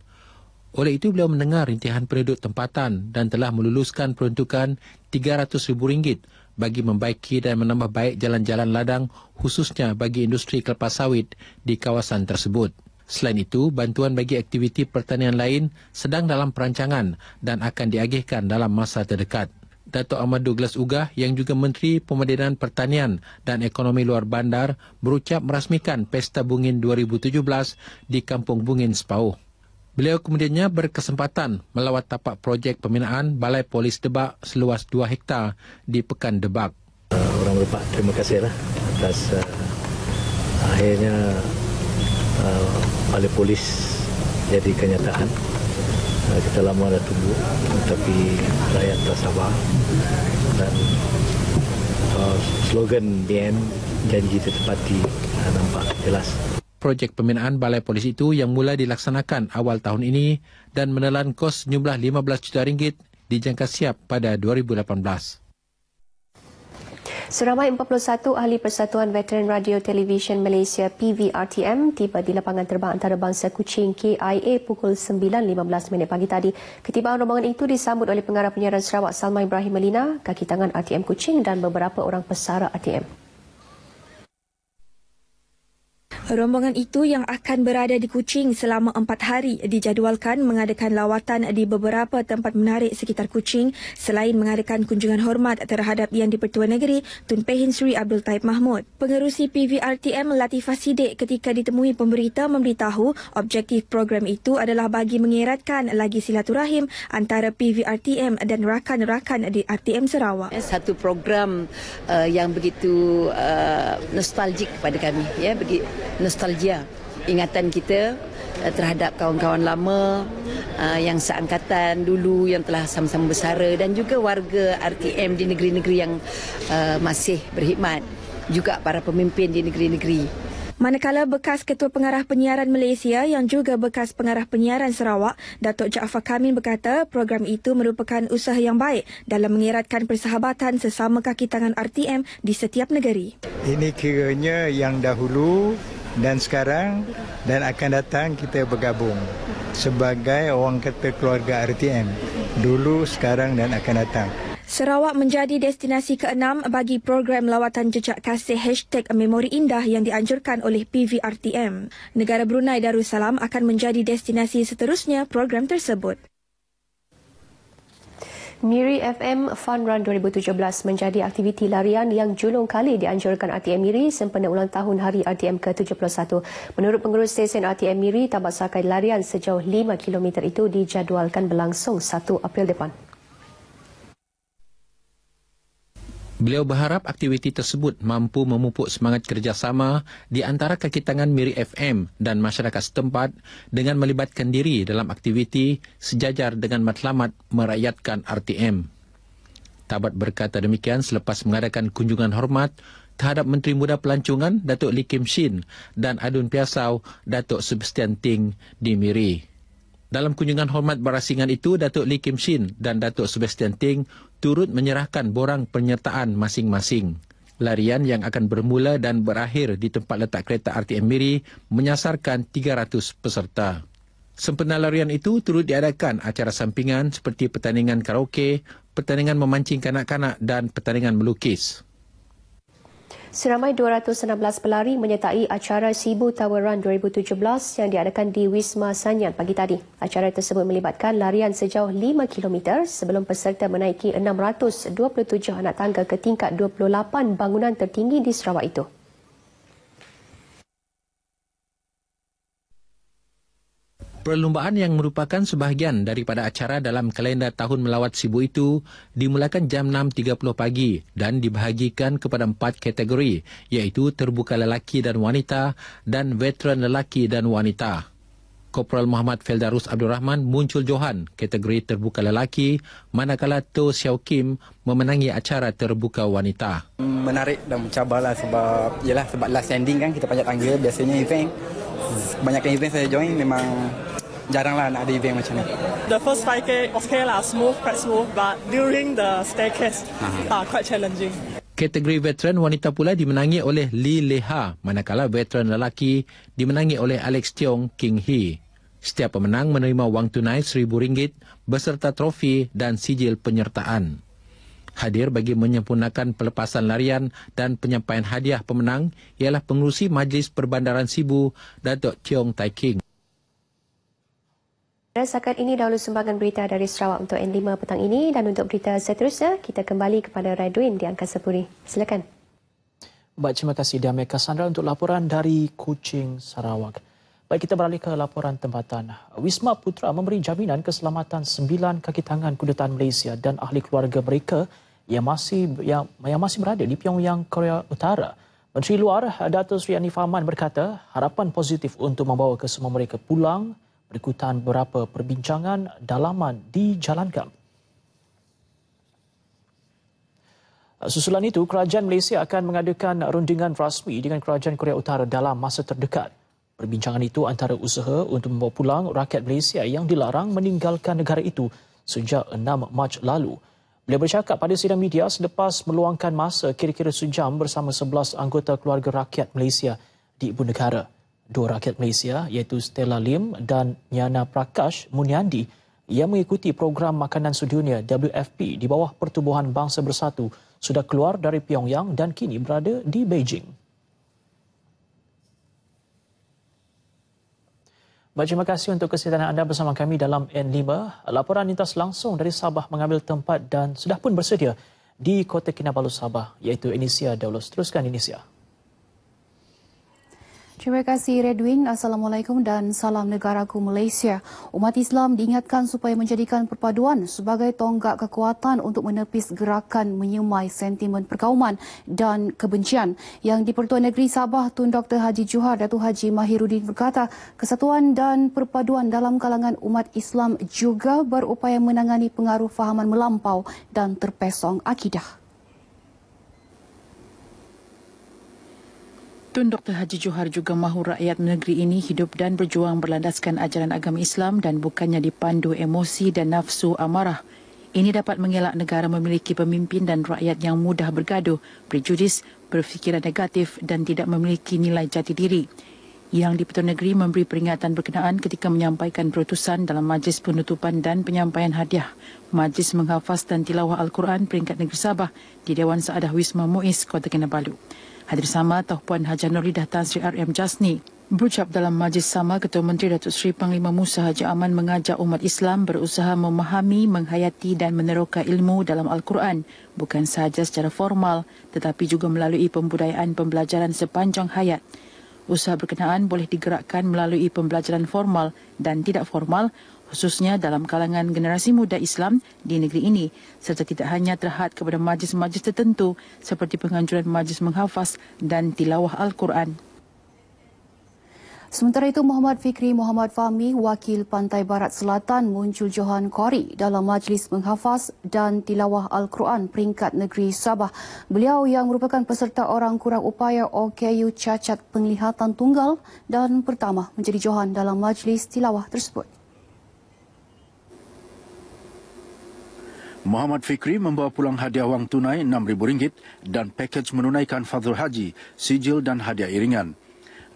Oleh itu beliau mendengar rintihan penduduk tempatan dan telah meluluskan peruntukan rm ringgit bagi membaiki dan menambah baik jalan-jalan ladang khususnya bagi industri kelapa sawit di kawasan tersebut. Selain itu, bantuan bagi aktiviti pertanian lain sedang dalam perancangan dan akan diagihkan dalam masa terdekat. Datuk Ahmad Douglas Ugah yang juga Menteri Pemadilan Pertanian dan Ekonomi Luar Bandar berucap merasmikan Pesta Bungin 2017 di Kampung Bungin Sepauh. Beliau kemudiannya berkesempatan melawat tapak projek pembinaan Balai Polis Debak seluas 2 hektar di Pekan Debak. Uh, orang berpak terima kasihlah atas uh, akhirnya uh, Balai Polis jadi kenyataan. Uh, kita lama dah tunggu tapi rakyat tak sabar dan uh, slogan BN janji tertepati uh, nampak jelas projek pembinaan balai polis itu yang mula dilaksanakan awal tahun ini dan menelan kos jumlah 15 juta ringgit dijangka siap pada 2018. Seramai 41 ahli Persatuan Veteran Radio Television Malaysia PVRTM tiba di lapangan terbang antarabangsa Kuching KIA pukul 9.15 minit pagi tadi. Ketibaan rombongan itu disambut oleh pengarah penyiaran Sarawak Salma Ibrahim Melina, kaki tangan RTM Kuching dan beberapa orang pesara RTM. Rombongan itu yang akan berada di Kuching selama empat hari dijadualkan mengadakan lawatan di beberapa tempat menarik sekitar Kuching selain mengadakan kunjungan hormat terhadap Yang di-Pertua Negeri Tun Pehin Sri Abdul Taib Mahmud. Pengerusi PVRTM Latifah Sidik ketika ditemui pemberita memberitahu objektif program itu adalah bagi mengeratkan lagi silaturahim antara PVRTM dan rakan-rakan di RTM Sarawak. Eh, satu program uh, yang begitu uh, eh, nostalgik kepada kami. Ya, begitu nostalgia ingatan kita eh, terhadap kawan-kawan lama eh, yang seangkatan dulu yang telah sama-sama bersara dan juga warga RTM di negeri-negeri yang eh, masih berkhidmat juga para pemimpin di negeri-negeri Manakala bekas Ketua Pengarah Penyiaran Malaysia yang juga bekas Pengarah Penyiaran Sarawak, Datuk Jaafar Kamin berkata program itu merupakan usaha yang baik dalam mengiratkan persahabatan sesama kaki tangan RTM di setiap negeri. Ini kiranya yang dahulu dan sekarang dan akan datang kita bergabung sebagai orang kata keluarga RTM dulu sekarang dan akan datang Sarawak menjadi destinasi keenam bagi program lawatan jejak kasih hashtag Memori Indah yang dianjurkan oleh PVRTM. Negara Brunei Darussalam akan menjadi destinasi seterusnya program tersebut. Miri FM Fun Run 2017 menjadi aktiviti larian yang julung kali dianjurkan ATM Miri sempena ulang tahun hari ATM ke-71. Menurut pengurus stesen ATM Miri, tambah sakai larian sejauh 5km itu dijadualkan berlangsung 1 April depan. Beliau berharap aktiviti tersebut mampu memupuk semangat kerjasama di antara kakitangan Miri FM dan masyarakat setempat dengan melibatkan diri dalam aktiviti sejajar dengan matlamat merakyatkan RTM. Tabat berkata demikian selepas mengadakan kunjungan hormat terhadap Menteri Muda Pelancongan Datuk Lee Kim Shin dan Adun Piasau Datuk Sebastian Ting di Miri. Dalam kunjungan hormat berasingan itu, Datuk Lee Kim Shin dan Datuk Sebastian Ting turut menyerahkan borang penyertaan masing-masing. Larian yang akan bermula dan berakhir di tempat letak kereta RTM Miri menyasarkan 300 peserta. Sempena larian itu turut diadakan acara sampingan seperti pertandingan karaoke, pertandingan memancing kanak-kanak dan pertandingan melukis. Seramai 216 pelari menyertai acara Sibu Tower Run 2017 yang diadakan di Wisma Sanyan pagi tadi. Acara tersebut melibatkan larian sejauh 5 km sebelum peserta menaiki 627 anak tangga ke tingkat 28 bangunan tertinggi di Sarawak itu. Perlumbaan yang merupakan sebahagian daripada acara dalam kalender Tahun Melawat Sibu itu dimulakan jam 6.30 pagi dan dibahagikan kepada empat kategori iaitu terbuka lelaki dan wanita dan veteran lelaki dan wanita. Kopral Muhammad Feldarus Abdul Rahman muncul Johan kategori terbuka lelaki manakala Toh Xiao Kim memenangi acara terbuka wanita. Menarik dan mencabarlah sebab yalah sebab last ending kan kita panjat tangga biasanya event banyak event saya join memang jarang lah nak ada event macam ni. The first 5K okay lah, smooth, quite smooth but during the staircase, uh-huh. uh, quite challenging. Kategori veteran wanita pula dimenangi oleh Lee Leha, manakala veteran lelaki dimenangi oleh Alex Tiong King Hee. Setiap pemenang menerima wang tunai RM1,000 beserta trofi dan sijil penyertaan hadir bagi menyempurnakan pelepasan larian dan penyampaian hadiah pemenang ialah pengurusi Majlis Perbandaran Sibu, Datuk Cheong Tai King. Rasakan ini dahulu sumbangan berita dari Sarawak untuk N5 petang ini dan untuk berita seterusnya, kita kembali kepada Radwin di Angkasa Puri. Silakan. Baik, terima kasih Damia Kassandra untuk laporan dari Kuching, Sarawak. Baik, kita beralih ke laporan tempatan. Wisma Putra memberi jaminan keselamatan sembilan kaki tangan kudetan Malaysia dan ahli keluarga mereka yang masih yang, yang masih berada di Pyongyang, Korea Utara. Menteri Luar Dato Sri Anif Aman berkata harapan positif untuk membawa kesemua mereka pulang berikutan beberapa perbincangan dalaman dijalankan. Susulan itu, kerajaan Malaysia akan mengadakan rundingan rasmi dengan kerajaan Korea Utara dalam masa terdekat. Perbincangan itu antara usaha untuk membawa pulang rakyat Malaysia yang dilarang meninggalkan negara itu sejak 6 Mac lalu. Beliau bercakap pada sidang media selepas meluangkan masa kira-kira sejam bersama 11 anggota keluarga rakyat Malaysia di Ibu Negara. Dua rakyat Malaysia iaitu Stella Lim dan Nyana Prakash Munyandi yang mengikuti program makanan sedunia WFP di bawah Pertubuhan Bangsa Bersatu sudah keluar dari Pyongyang dan kini berada di Beijing. Baik, terima kasih untuk kesihatan anda bersama kami dalam N5. Laporan lintas langsung dari Sabah mengambil tempat dan sudah pun bersedia di Kota Kinabalu Sabah iaitu Inisia Daulus. Teruskan Inisia. Terima kasih Redwin. Assalamualaikum dan salam negaraku Malaysia. Umat Islam diingatkan supaya menjadikan perpaduan sebagai tonggak kekuatan untuk menepis gerakan menyemai sentimen perkauman dan kebencian. Yang di Pertuan Negeri Sabah, Tun Dr. Haji Johar, Datu Haji Mahirudin berkata, kesatuan dan perpaduan dalam kalangan umat Islam juga berupaya menangani pengaruh fahaman melampau dan terpesong akidah. Tun Dr. Haji Johar juga mahu rakyat negeri ini hidup dan berjuang berlandaskan ajaran agama Islam dan bukannya dipandu emosi dan nafsu amarah. Ini dapat mengelak negara memiliki pemimpin dan rakyat yang mudah bergaduh, berjudis, berfikiran negatif dan tidak memiliki nilai jati diri. Yang di Petun Negeri memberi peringatan berkenaan ketika menyampaikan perutusan dalam majlis penutupan dan penyampaian hadiah. Majlis menghafaz dan tilawah Al-Quran peringkat negeri Sabah di Dewan Saadah Wisma Muiz, Kota Kinabalu. Hadir sama atau Puan Haji Nuridah Tan Sri RM Jasni. Berucap dalam majlis sama, Ketua Menteri Datuk Seri Panglima Musa Haji Aman mengajak umat Islam berusaha memahami, menghayati dan meneroka ilmu dalam Al-Quran. Bukan sahaja secara formal, tetapi juga melalui pembudayaan pembelajaran sepanjang hayat. Usaha berkenaan boleh digerakkan melalui pembelajaran formal dan tidak formal khususnya dalam kalangan generasi muda Islam di negeri ini serta tidak hanya terhad kepada majlis-majlis tertentu seperti penganjuran majlis menghafaz dan tilawah Al-Quran. Sementara itu Muhammad Fikri Muhammad Fahmi, wakil Pantai Barat Selatan muncul Johan Kori dalam majlis menghafaz dan tilawah Al-Quran peringkat negeri Sabah. Beliau yang merupakan peserta orang kurang upaya OKU cacat penglihatan tunggal dan pertama menjadi Johan dalam majlis tilawah tersebut. Muhammad Fikri membawa pulang hadiah wang tunai RM6,000 dan pakej menunaikan Fadhul Haji, sijil dan hadiah iringan.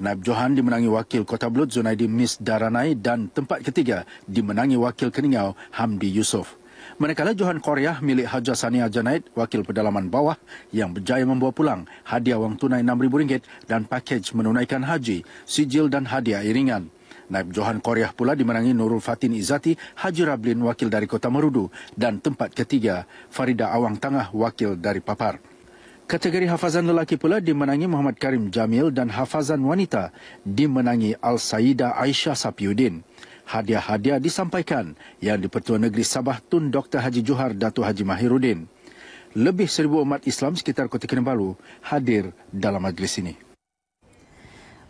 Naib Johan dimenangi wakil Kota Belud Zunaidi Miss Daranai dan tempat ketiga dimenangi wakil Keningau Hamdi Yusof. Manakala Johan Korea milik Haja Sania Janaid, wakil pedalaman bawah yang berjaya membawa pulang hadiah wang tunai RM6,000 dan pakej menunaikan haji, sijil dan hadiah iringan. Naib Johan Koryah pula dimenangi Nurul Fatin Izati, Haji Rablin wakil dari Kota Merudu dan tempat ketiga Farida Awang Tangah wakil dari Papar. Kategori hafazan lelaki pula dimenangi Muhammad Karim Jamil dan hafazan wanita dimenangi Al-Saida Aisyah Sapiuddin. Hadiah-hadiah disampaikan yang di-Pertuan Negeri Sabah Tun Dr. Haji Johar Datu Haji Mahirudin. Lebih seribu umat Islam sekitar Kota Kinabalu hadir dalam majlis ini.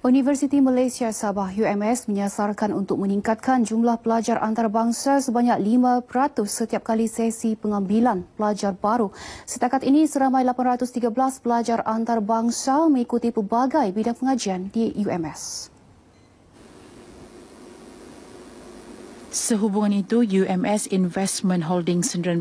Universiti Malaysia Sabah UMS menyasarkan untuk meningkatkan jumlah pelajar antarabangsa sebanyak 5% setiap kali sesi pengambilan pelajar baru. Setakat ini, seramai 813 pelajar antarabangsa mengikuti pelbagai bidang pengajian di UMS. Sehubungan itu, UMS Investment Holding Sdn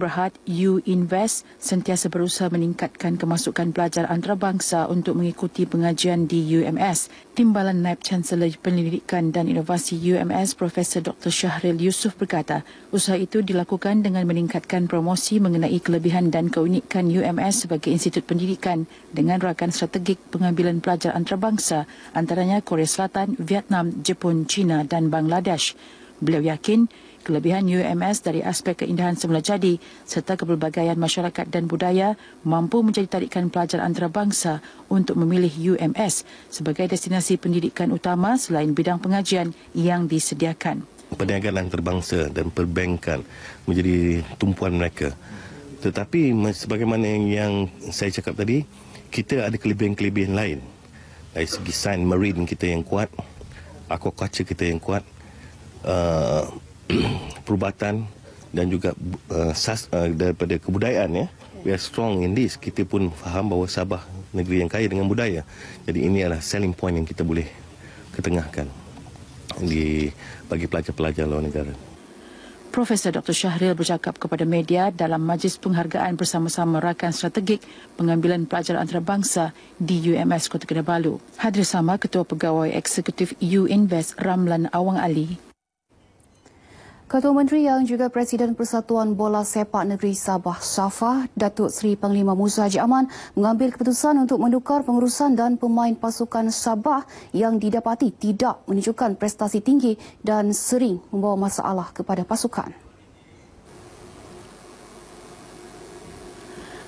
U Invest sentiasa berusaha meningkatkan kemasukan pelajar antarabangsa untuk mengikuti pengajian di UMS. Timbalan Naib Chancellor Pendidikan dan Inovasi UMS Profesor Dr Syahril Yusuf berkata, usaha itu dilakukan dengan meningkatkan promosi mengenai kelebihan dan keunikan UMS sebagai institut pendidikan dengan rakan strategik pengambilan pelajar antarabangsa antaranya Korea Selatan, Vietnam, Jepun, China dan Bangladesh. Beliau yakin kelebihan UMS dari aspek keindahan semula jadi serta kepelbagaian masyarakat dan budaya mampu menjadi tarikan pelajar antarabangsa untuk memilih UMS sebagai destinasi pendidikan utama selain bidang pengajian yang disediakan. Perniagaan antarabangsa dan perbankan menjadi tumpuan mereka. Tetapi sebagaimana yang saya cakap tadi, kita ada kelebihan-kelebihan lain. Dari segi sign marine kita yang kuat, aquaculture kita yang kuat, Uh, perubatan dan juga uh, sas, uh, daripada kebudayaan ya. We are strong in this. Kita pun faham bahawa Sabah negeri yang kaya dengan budaya. Jadi ini adalah selling point yang kita boleh ketengahkan di bagi pelajar-pelajar luar negara. Profesor Dr. Syahril bercakap kepada media dalam majlis penghargaan bersama-sama rakan strategik pengambilan pelajar antarabangsa di UMS Kota Kinabalu. Hadir sama Ketua Pegawai Eksekutif UInvest Ramlan Awang Ali. Ketua Menteri yang juga Presiden Persatuan Bola Sepak Negeri Sabah Safah, Datuk Seri Panglima Musa Haji Aman mengambil keputusan untuk menukar pengurusan dan pemain pasukan Sabah yang didapati tidak menunjukkan prestasi tinggi dan sering membawa masalah kepada pasukan.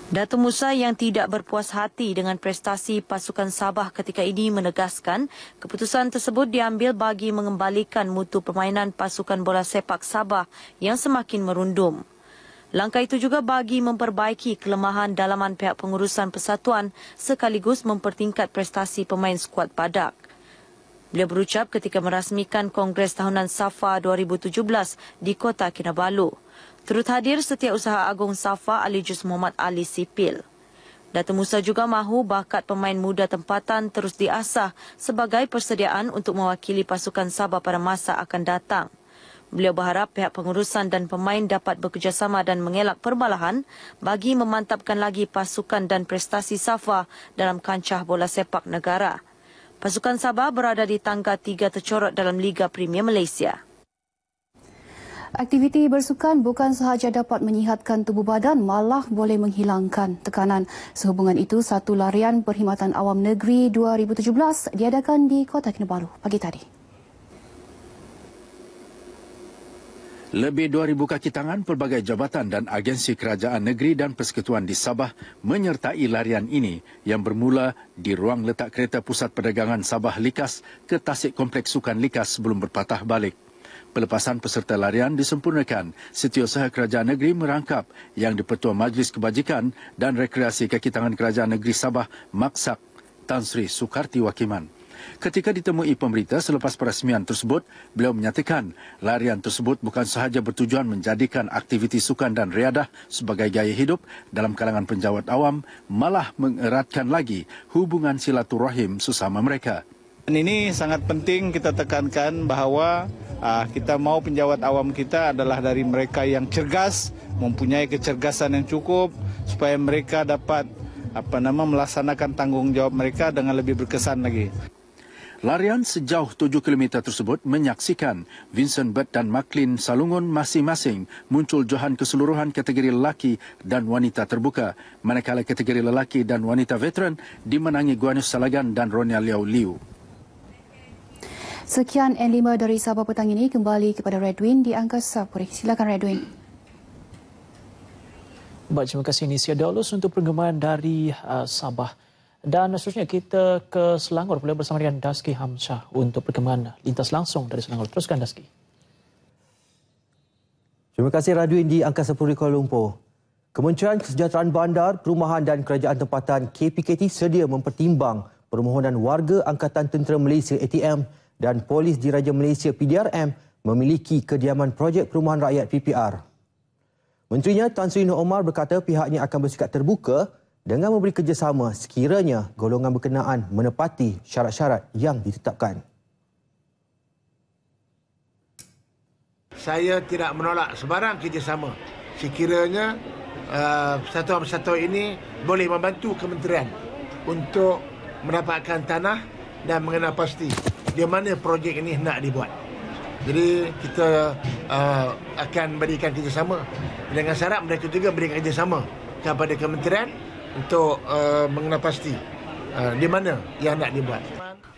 Datu Musa yang tidak berpuas hati dengan prestasi pasukan Sabah ketika ini menegaskan keputusan tersebut diambil bagi mengembalikan mutu permainan pasukan bola sepak Sabah yang semakin merundum. Langkah itu juga bagi memperbaiki kelemahan dalaman pihak pengurusan persatuan sekaligus mempertingkat prestasi pemain skuad padak. Beliau berucap ketika merasmikan Kongres Tahunan Safa 2017 di Kota Kinabalu. Turut hadir Setiausaha Agung Safa Ali Jus Muhammad Ali Sipil. Datuk Musa juga mahu bakat pemain muda tempatan terus diasah sebagai persediaan untuk mewakili pasukan Sabah pada masa akan datang. Beliau berharap pihak pengurusan dan pemain dapat bekerjasama dan mengelak perbalahan bagi memantapkan lagi pasukan dan prestasi Safa dalam kancah bola sepak negara. Pasukan Sabah berada di tangga tiga tercorot dalam Liga Premier Malaysia. Aktiviti bersukan bukan sahaja dapat menyihatkan tubuh badan, malah boleh menghilangkan tekanan. Sehubungan itu, satu larian Perkhidmatan Awam Negeri 2017 diadakan di Kota Kinabalu pagi tadi. Lebih 2,000 kaki tangan pelbagai jabatan dan agensi kerajaan negeri dan persekutuan di Sabah menyertai larian ini yang bermula di ruang letak kereta pusat perdagangan Sabah Likas ke Tasik Kompleks Sukan Likas sebelum berpatah balik. Pelepasan peserta larian disempurnakan setiausaha kerajaan negeri merangkap yang dipertua Majlis Kebajikan dan Rekreasi Kakitangan Kerajaan Negeri Sabah Maksak Tan Sri Sukarti Wakiman. Ketika ditemui pemerintah selepas perasmian tersebut, beliau menyatakan larian tersebut bukan sahaja bertujuan menjadikan aktiviti sukan dan riadah sebagai gaya hidup dalam kalangan penjawat awam, malah mengeratkan lagi hubungan silaturahim sesama mereka. Dan ini sangat penting kita tekankan bahawa uh, ah, kita mau penjawat awam kita adalah dari mereka yang cergas, mempunyai kecergasan yang cukup supaya mereka dapat apa nama melaksanakan tanggungjawab mereka dengan lebih berkesan lagi. Larian sejauh 7 km tersebut menyaksikan Vincent Bird dan Maklin Salungun masing-masing muncul johan keseluruhan kategori lelaki dan wanita terbuka. Manakala kategori lelaki dan wanita veteran dimenangi Guanus Salagan dan Ronya Liao Liu. Sekian N5 dari Sabah Petang ini kembali kepada Redwin di Angkasa Puri. Silakan Redwin. Baik, terima kasih Nisya Daulus untuk perkembangan dari uh, Sabah. Dan seterusnya kita ke Selangor pula bersama dengan Daski Hamsah untuk perkembangan lintas langsung dari Selangor. Teruskan Daski. Terima kasih Redwin di Angkasa Puri Kuala Lumpur. Kementerian Kesejahteraan Bandar, Perumahan dan Kerajaan Tempatan KPKT sedia mempertimbang permohonan warga Angkatan Tentera Malaysia ATM dan Polis Diraja Malaysia PDRM memiliki kediaman projek perumahan rakyat PPR. Menterinya Tan Sri Noor Omar berkata pihaknya akan bersikap terbuka dengan memberi kerjasama sekiranya golongan berkenaan menepati syarat-syarat yang ditetapkan. Saya tidak menolak sebarang kerjasama sekiranya satu persatuan uh, ini boleh membantu kementerian untuk mendapatkan tanah dan mengenal pasti di mana projek ini nak dibuat. Jadi kita uh, akan berikan kerjasama dengan syarat mereka juga berikan kerjasama kepada kementerian untuk uh, mengenal pasti uh, di mana yang nak dibuat.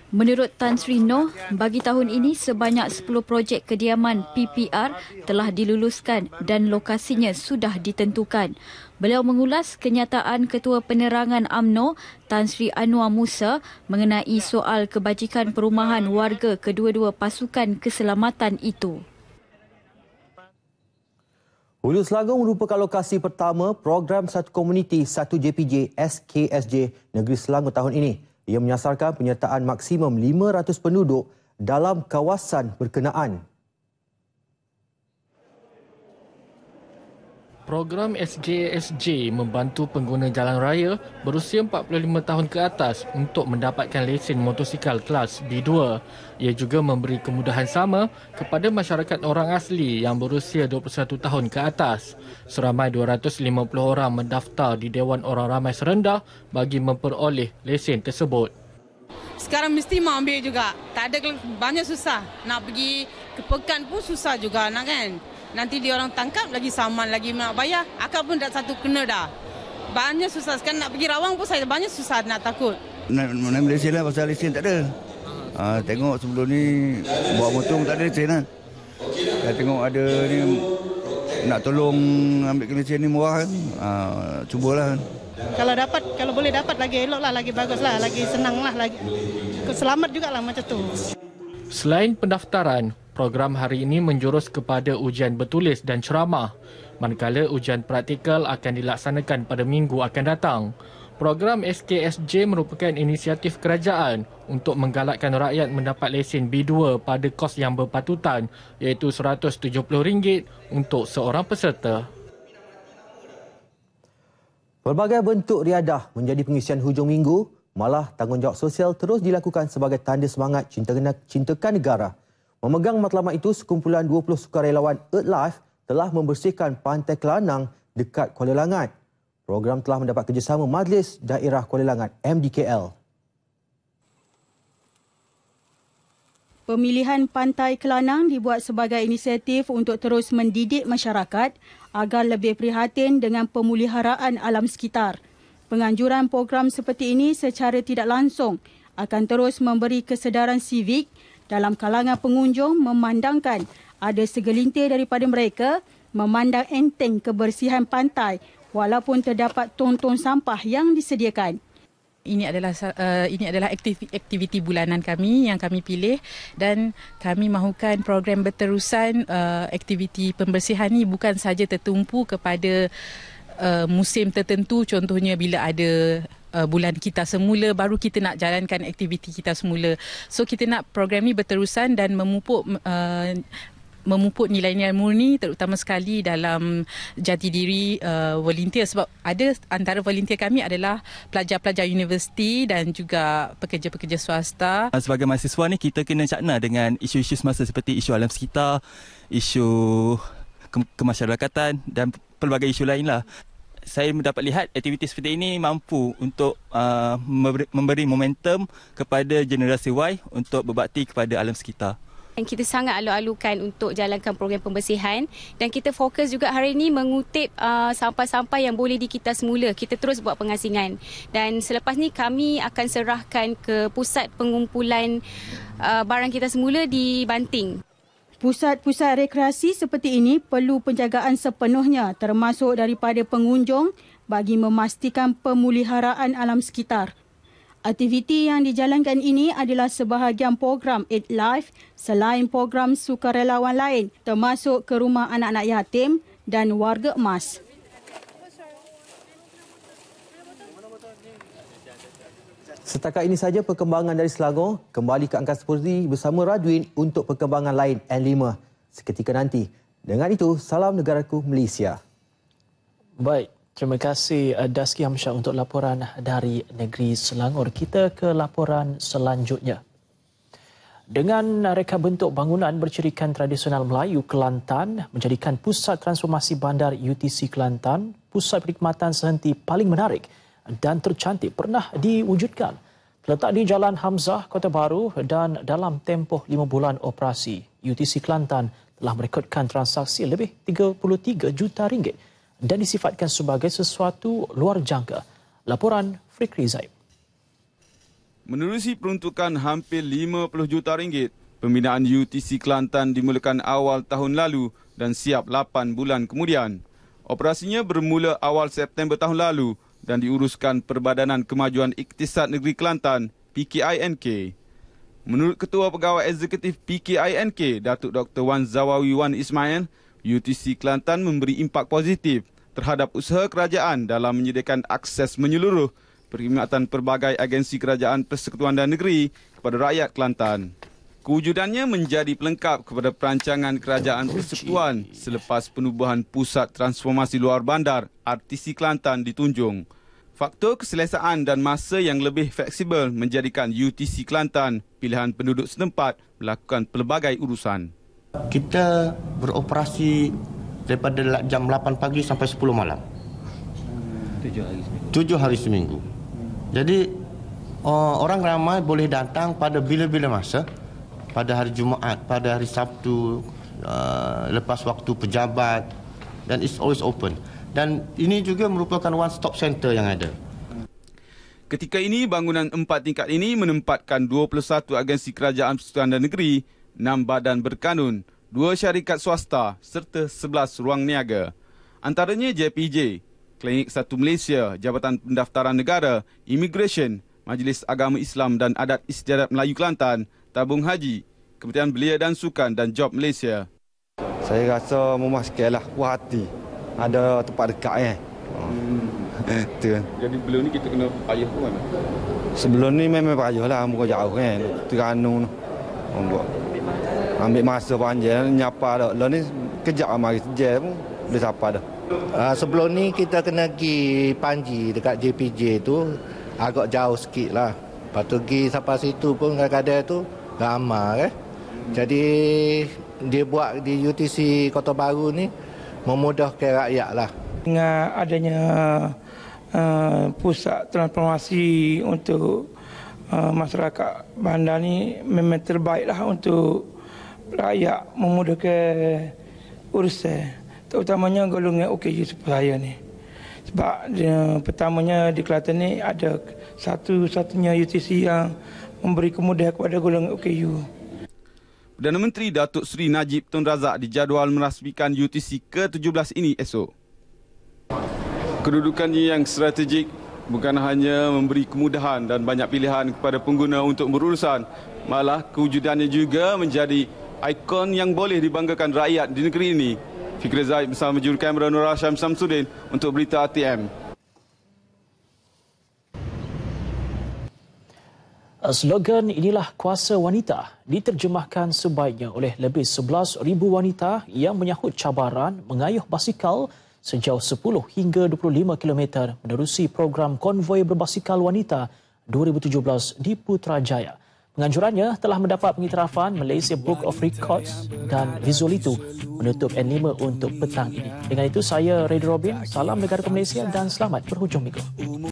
Menurut Tan Sri Noh, bagi tahun ini sebanyak 10 projek kediaman PPR telah diluluskan dan lokasinya sudah ditentukan. Beliau mengulas kenyataan Ketua Penerangan AMNO Tan Sri Anwar Musa mengenai soal kebajikan perumahan warga kedua-dua pasukan keselamatan itu. Hulu Selangor merupakan lokasi pertama program Satu Komuniti Satu JPJ SKSJ Negeri Selangor tahun ini. Ia menyasarkan penyertaan maksimum 500 penduduk dalam kawasan berkenaan Program SJSJ membantu pengguna jalan raya berusia 45 tahun ke atas untuk mendapatkan lesen motosikal kelas B2. Ia juga memberi kemudahan sama kepada masyarakat orang asli yang berusia 21 tahun ke atas. Seramai 250 orang mendaftar di Dewan Orang Ramai Serendah bagi memperoleh lesen tersebut. Sekarang mesti mau ambil juga. Tak ada banyak susah. Nak pergi ke pekan pun susah juga nak kan. Nanti dia orang tangkap lagi saman lagi nak bayar. Akak pun dah satu kena dah. Banyak susah kan nak pergi rawang pun saya banyak susah nak takut. Mana lesen lah pasal lesen tak ada. Ha, tengok sebelum ni bawa motor tak ada lesen lah. Saya tengok ada ni nak tolong ambil kelesen ni murah kan. Ha, cubalah kan. Kalau dapat, kalau boleh dapat lagi elok lah, lagi bagus lah, lagi senang lah, lagi selamat jugalah macam tu. Selain pendaftaran, program hari ini menjurus kepada ujian bertulis dan ceramah. Manakala ujian praktikal akan dilaksanakan pada minggu akan datang. Program SKSJ merupakan inisiatif kerajaan untuk menggalakkan rakyat mendapat lesen B2 pada kos yang berpatutan iaitu RM170 untuk seorang peserta. Pelbagai bentuk riadah menjadi pengisian hujung minggu, malah tanggungjawab sosial terus dilakukan sebagai tanda semangat cintakan negara. Memegang matlamat itu, sekumpulan 20 sukarelawan Earthlife telah membersihkan pantai Kelanang dekat Kuala Langat. Program telah mendapat kerjasama Majlis Daerah Kuala Langat MDKL. Pemilihan Pantai Kelanang dibuat sebagai inisiatif untuk terus mendidik masyarakat agar lebih prihatin dengan pemuliharaan alam sekitar. Penganjuran program seperti ini secara tidak langsung akan terus memberi kesedaran sivik dalam kalangan pengunjung memandangkan ada segelintir daripada mereka memandang enteng kebersihan pantai walaupun terdapat tonton sampah yang disediakan. Ini adalah uh, ini adalah aktiviti bulanan kami yang kami pilih dan kami mahukan program berterusan uh, aktiviti pembersihan ini bukan saja tertumpu kepada uh, musim tertentu contohnya bila ada Uh, bulan kita semula baru kita nak jalankan aktiviti kita semula so kita nak program ni berterusan dan memupuk uh, memupuk nilai-nilai murni terutama sekali dalam jati diri uh, volunteer sebab ada antara volunteer kami adalah pelajar-pelajar universiti dan juga pekerja-pekerja swasta. Ah, sebagai mahasiswa ni kita kena cakna dengan isu-isu semasa seperti isu alam sekitar, isu kemasyarakatan dan pelbagai isu lain lah saya mendapat lihat aktiviti seperti ini mampu untuk uh, memberi momentum kepada generasi Y untuk berbakti kepada alam sekitar kita sangat alu-alukan untuk jalankan program pembersihan dan kita fokus juga hari ini mengutip uh, sampah-sampah uh, yang boleh dikitar semula. Kita terus buat pengasingan dan selepas ni kami akan serahkan ke pusat pengumpulan uh, barang kita semula di Banting. Pusat-pusat rekreasi seperti ini perlu penjagaan sepenuhnya termasuk daripada pengunjung bagi memastikan pemuliharaan alam sekitar. Aktiviti yang dijalankan ini adalah sebahagian program Aid Life selain program sukarelawan lain termasuk ke rumah anak-anak yatim dan warga emas. Setakat ini saja perkembangan dari Selangor kembali ke angkasa Puri bersama Radwin untuk perkembangan lain N5 seketika nanti. Dengan itu, salam negaraku Malaysia. Baik, terima kasih eh, Daski Hamsyah untuk laporan dari negeri Selangor. Kita ke laporan selanjutnya. Dengan reka bentuk bangunan bercirikan tradisional Melayu Kelantan menjadikan pusat transformasi bandar UTC Kelantan pusat perkhidmatan sehenti paling menarik dan tercantik pernah diwujudkan. Terletak di Jalan Hamzah, Kota Baru dan dalam tempoh lima bulan operasi, UTC Kelantan telah merekodkan transaksi lebih 33 juta ringgit dan disifatkan sebagai sesuatu luar jangka. Laporan Frik Rizaib. Menerusi peruntukan hampir 50 juta ringgit, pembinaan UTC Kelantan dimulakan awal tahun lalu dan siap 8 bulan kemudian. Operasinya bermula awal September tahun lalu dan diuruskan Perbadanan Kemajuan Iktisad Negeri Kelantan, PKINK. Menurut Ketua Pegawai Eksekutif PKINK, Datuk Dr. Wan Zawawi Wan Ismail, UTC Kelantan memberi impak positif terhadap usaha kerajaan dalam menyediakan akses menyeluruh perkhidmatan pelbagai agensi kerajaan persekutuan dan negeri kepada rakyat Kelantan. Kewujudannya menjadi pelengkap kepada perancangan Kerajaan Persekutuan selepas penubuhan Pusat Transformasi Luar Bandar RTC Kelantan ditunjung. Faktor keselesaan dan masa yang lebih fleksibel menjadikan UTC Kelantan pilihan penduduk setempat melakukan pelbagai urusan. Kita beroperasi daripada jam 8 pagi sampai 10 malam. 7 hari seminggu. hari seminggu. Jadi orang ramai boleh datang pada bila-bila masa pada hari Jumaat, pada hari Sabtu, uh, lepas waktu pejabat dan it's always open. Dan ini juga merupakan one stop center yang ada. Ketika ini bangunan empat tingkat ini menempatkan 21 agensi kerajaan persekutuan dan negeri, 6 badan berkanun, 2 syarikat swasta serta 11 ruang niaga. Antaranya JPJ, Klinik Satu Malaysia, Jabatan Pendaftaran Negara, Immigration, Majlis Agama Islam dan Adat Istiadat Melayu Kelantan, Tabung Haji, Kementerian Belia dan Sukan dan Job Malaysia. Saya rasa memuas sikit lah, puas hati. Ada tempat dekat kan. Eh. Hmm. Itu kan. Jadi belum ni kita kena payah pun kan? Sebelum ni memang payah lah, muka jauh kan. Eh. Terganu tu. Ambil, ambil masa panjang, eh. nyapa dah. Lalu ni kejap lah mari sejak pun, boleh sapa dah. Uh, sebelum ni kita kena pergi Panji dekat JPJ tu, agak jauh sikit lah. Lepas tu pergi sampai situ pun kadang-kadang tu, lama, eh. Jadi dia buat di UTC Kota Baru ni memudahkan rakyat lah. Dengan adanya uh, pusat transformasi untuk uh, masyarakat bandar ni memang terbaik lah untuk rakyat memudahkan urusan. Terutamanya golongan OKU okay, seperti saya ni. Sebab uh, pertamanya di Kelantan ni ada satu-satunya UTC yang memberi kemudahan kepada golongan OKU. Perdana Menteri Datuk Seri Najib Tun Razak dijadual merasmikan UTC ke-17 ini esok. Kedudukannya yang strategik bukan hanya memberi kemudahan dan banyak pilihan kepada pengguna untuk berurusan, malah kewujudannya juga menjadi ikon yang boleh dibanggakan rakyat di negeri ini. Fikri Zaid bersama jurukamera Nur Hashim Samsudin untuk berita ATM. Eh, slogan inilah kuasa wanita diterjemahkan sebaiknya oleh lebih 11,000 wanita yang menyahut cabaran mengayuh basikal sejauh 10 hingga 25 km menerusi program konvoi berbasikal wanita 2017 di Putrajaya. Penganjurannya telah mendapat pengiktirafan Malaysia Book of Records dan visual itu menutup N5 untuk petang ini. Dengan itu saya Red Robin, salam negara Malaysia dan selamat berhujung minggu.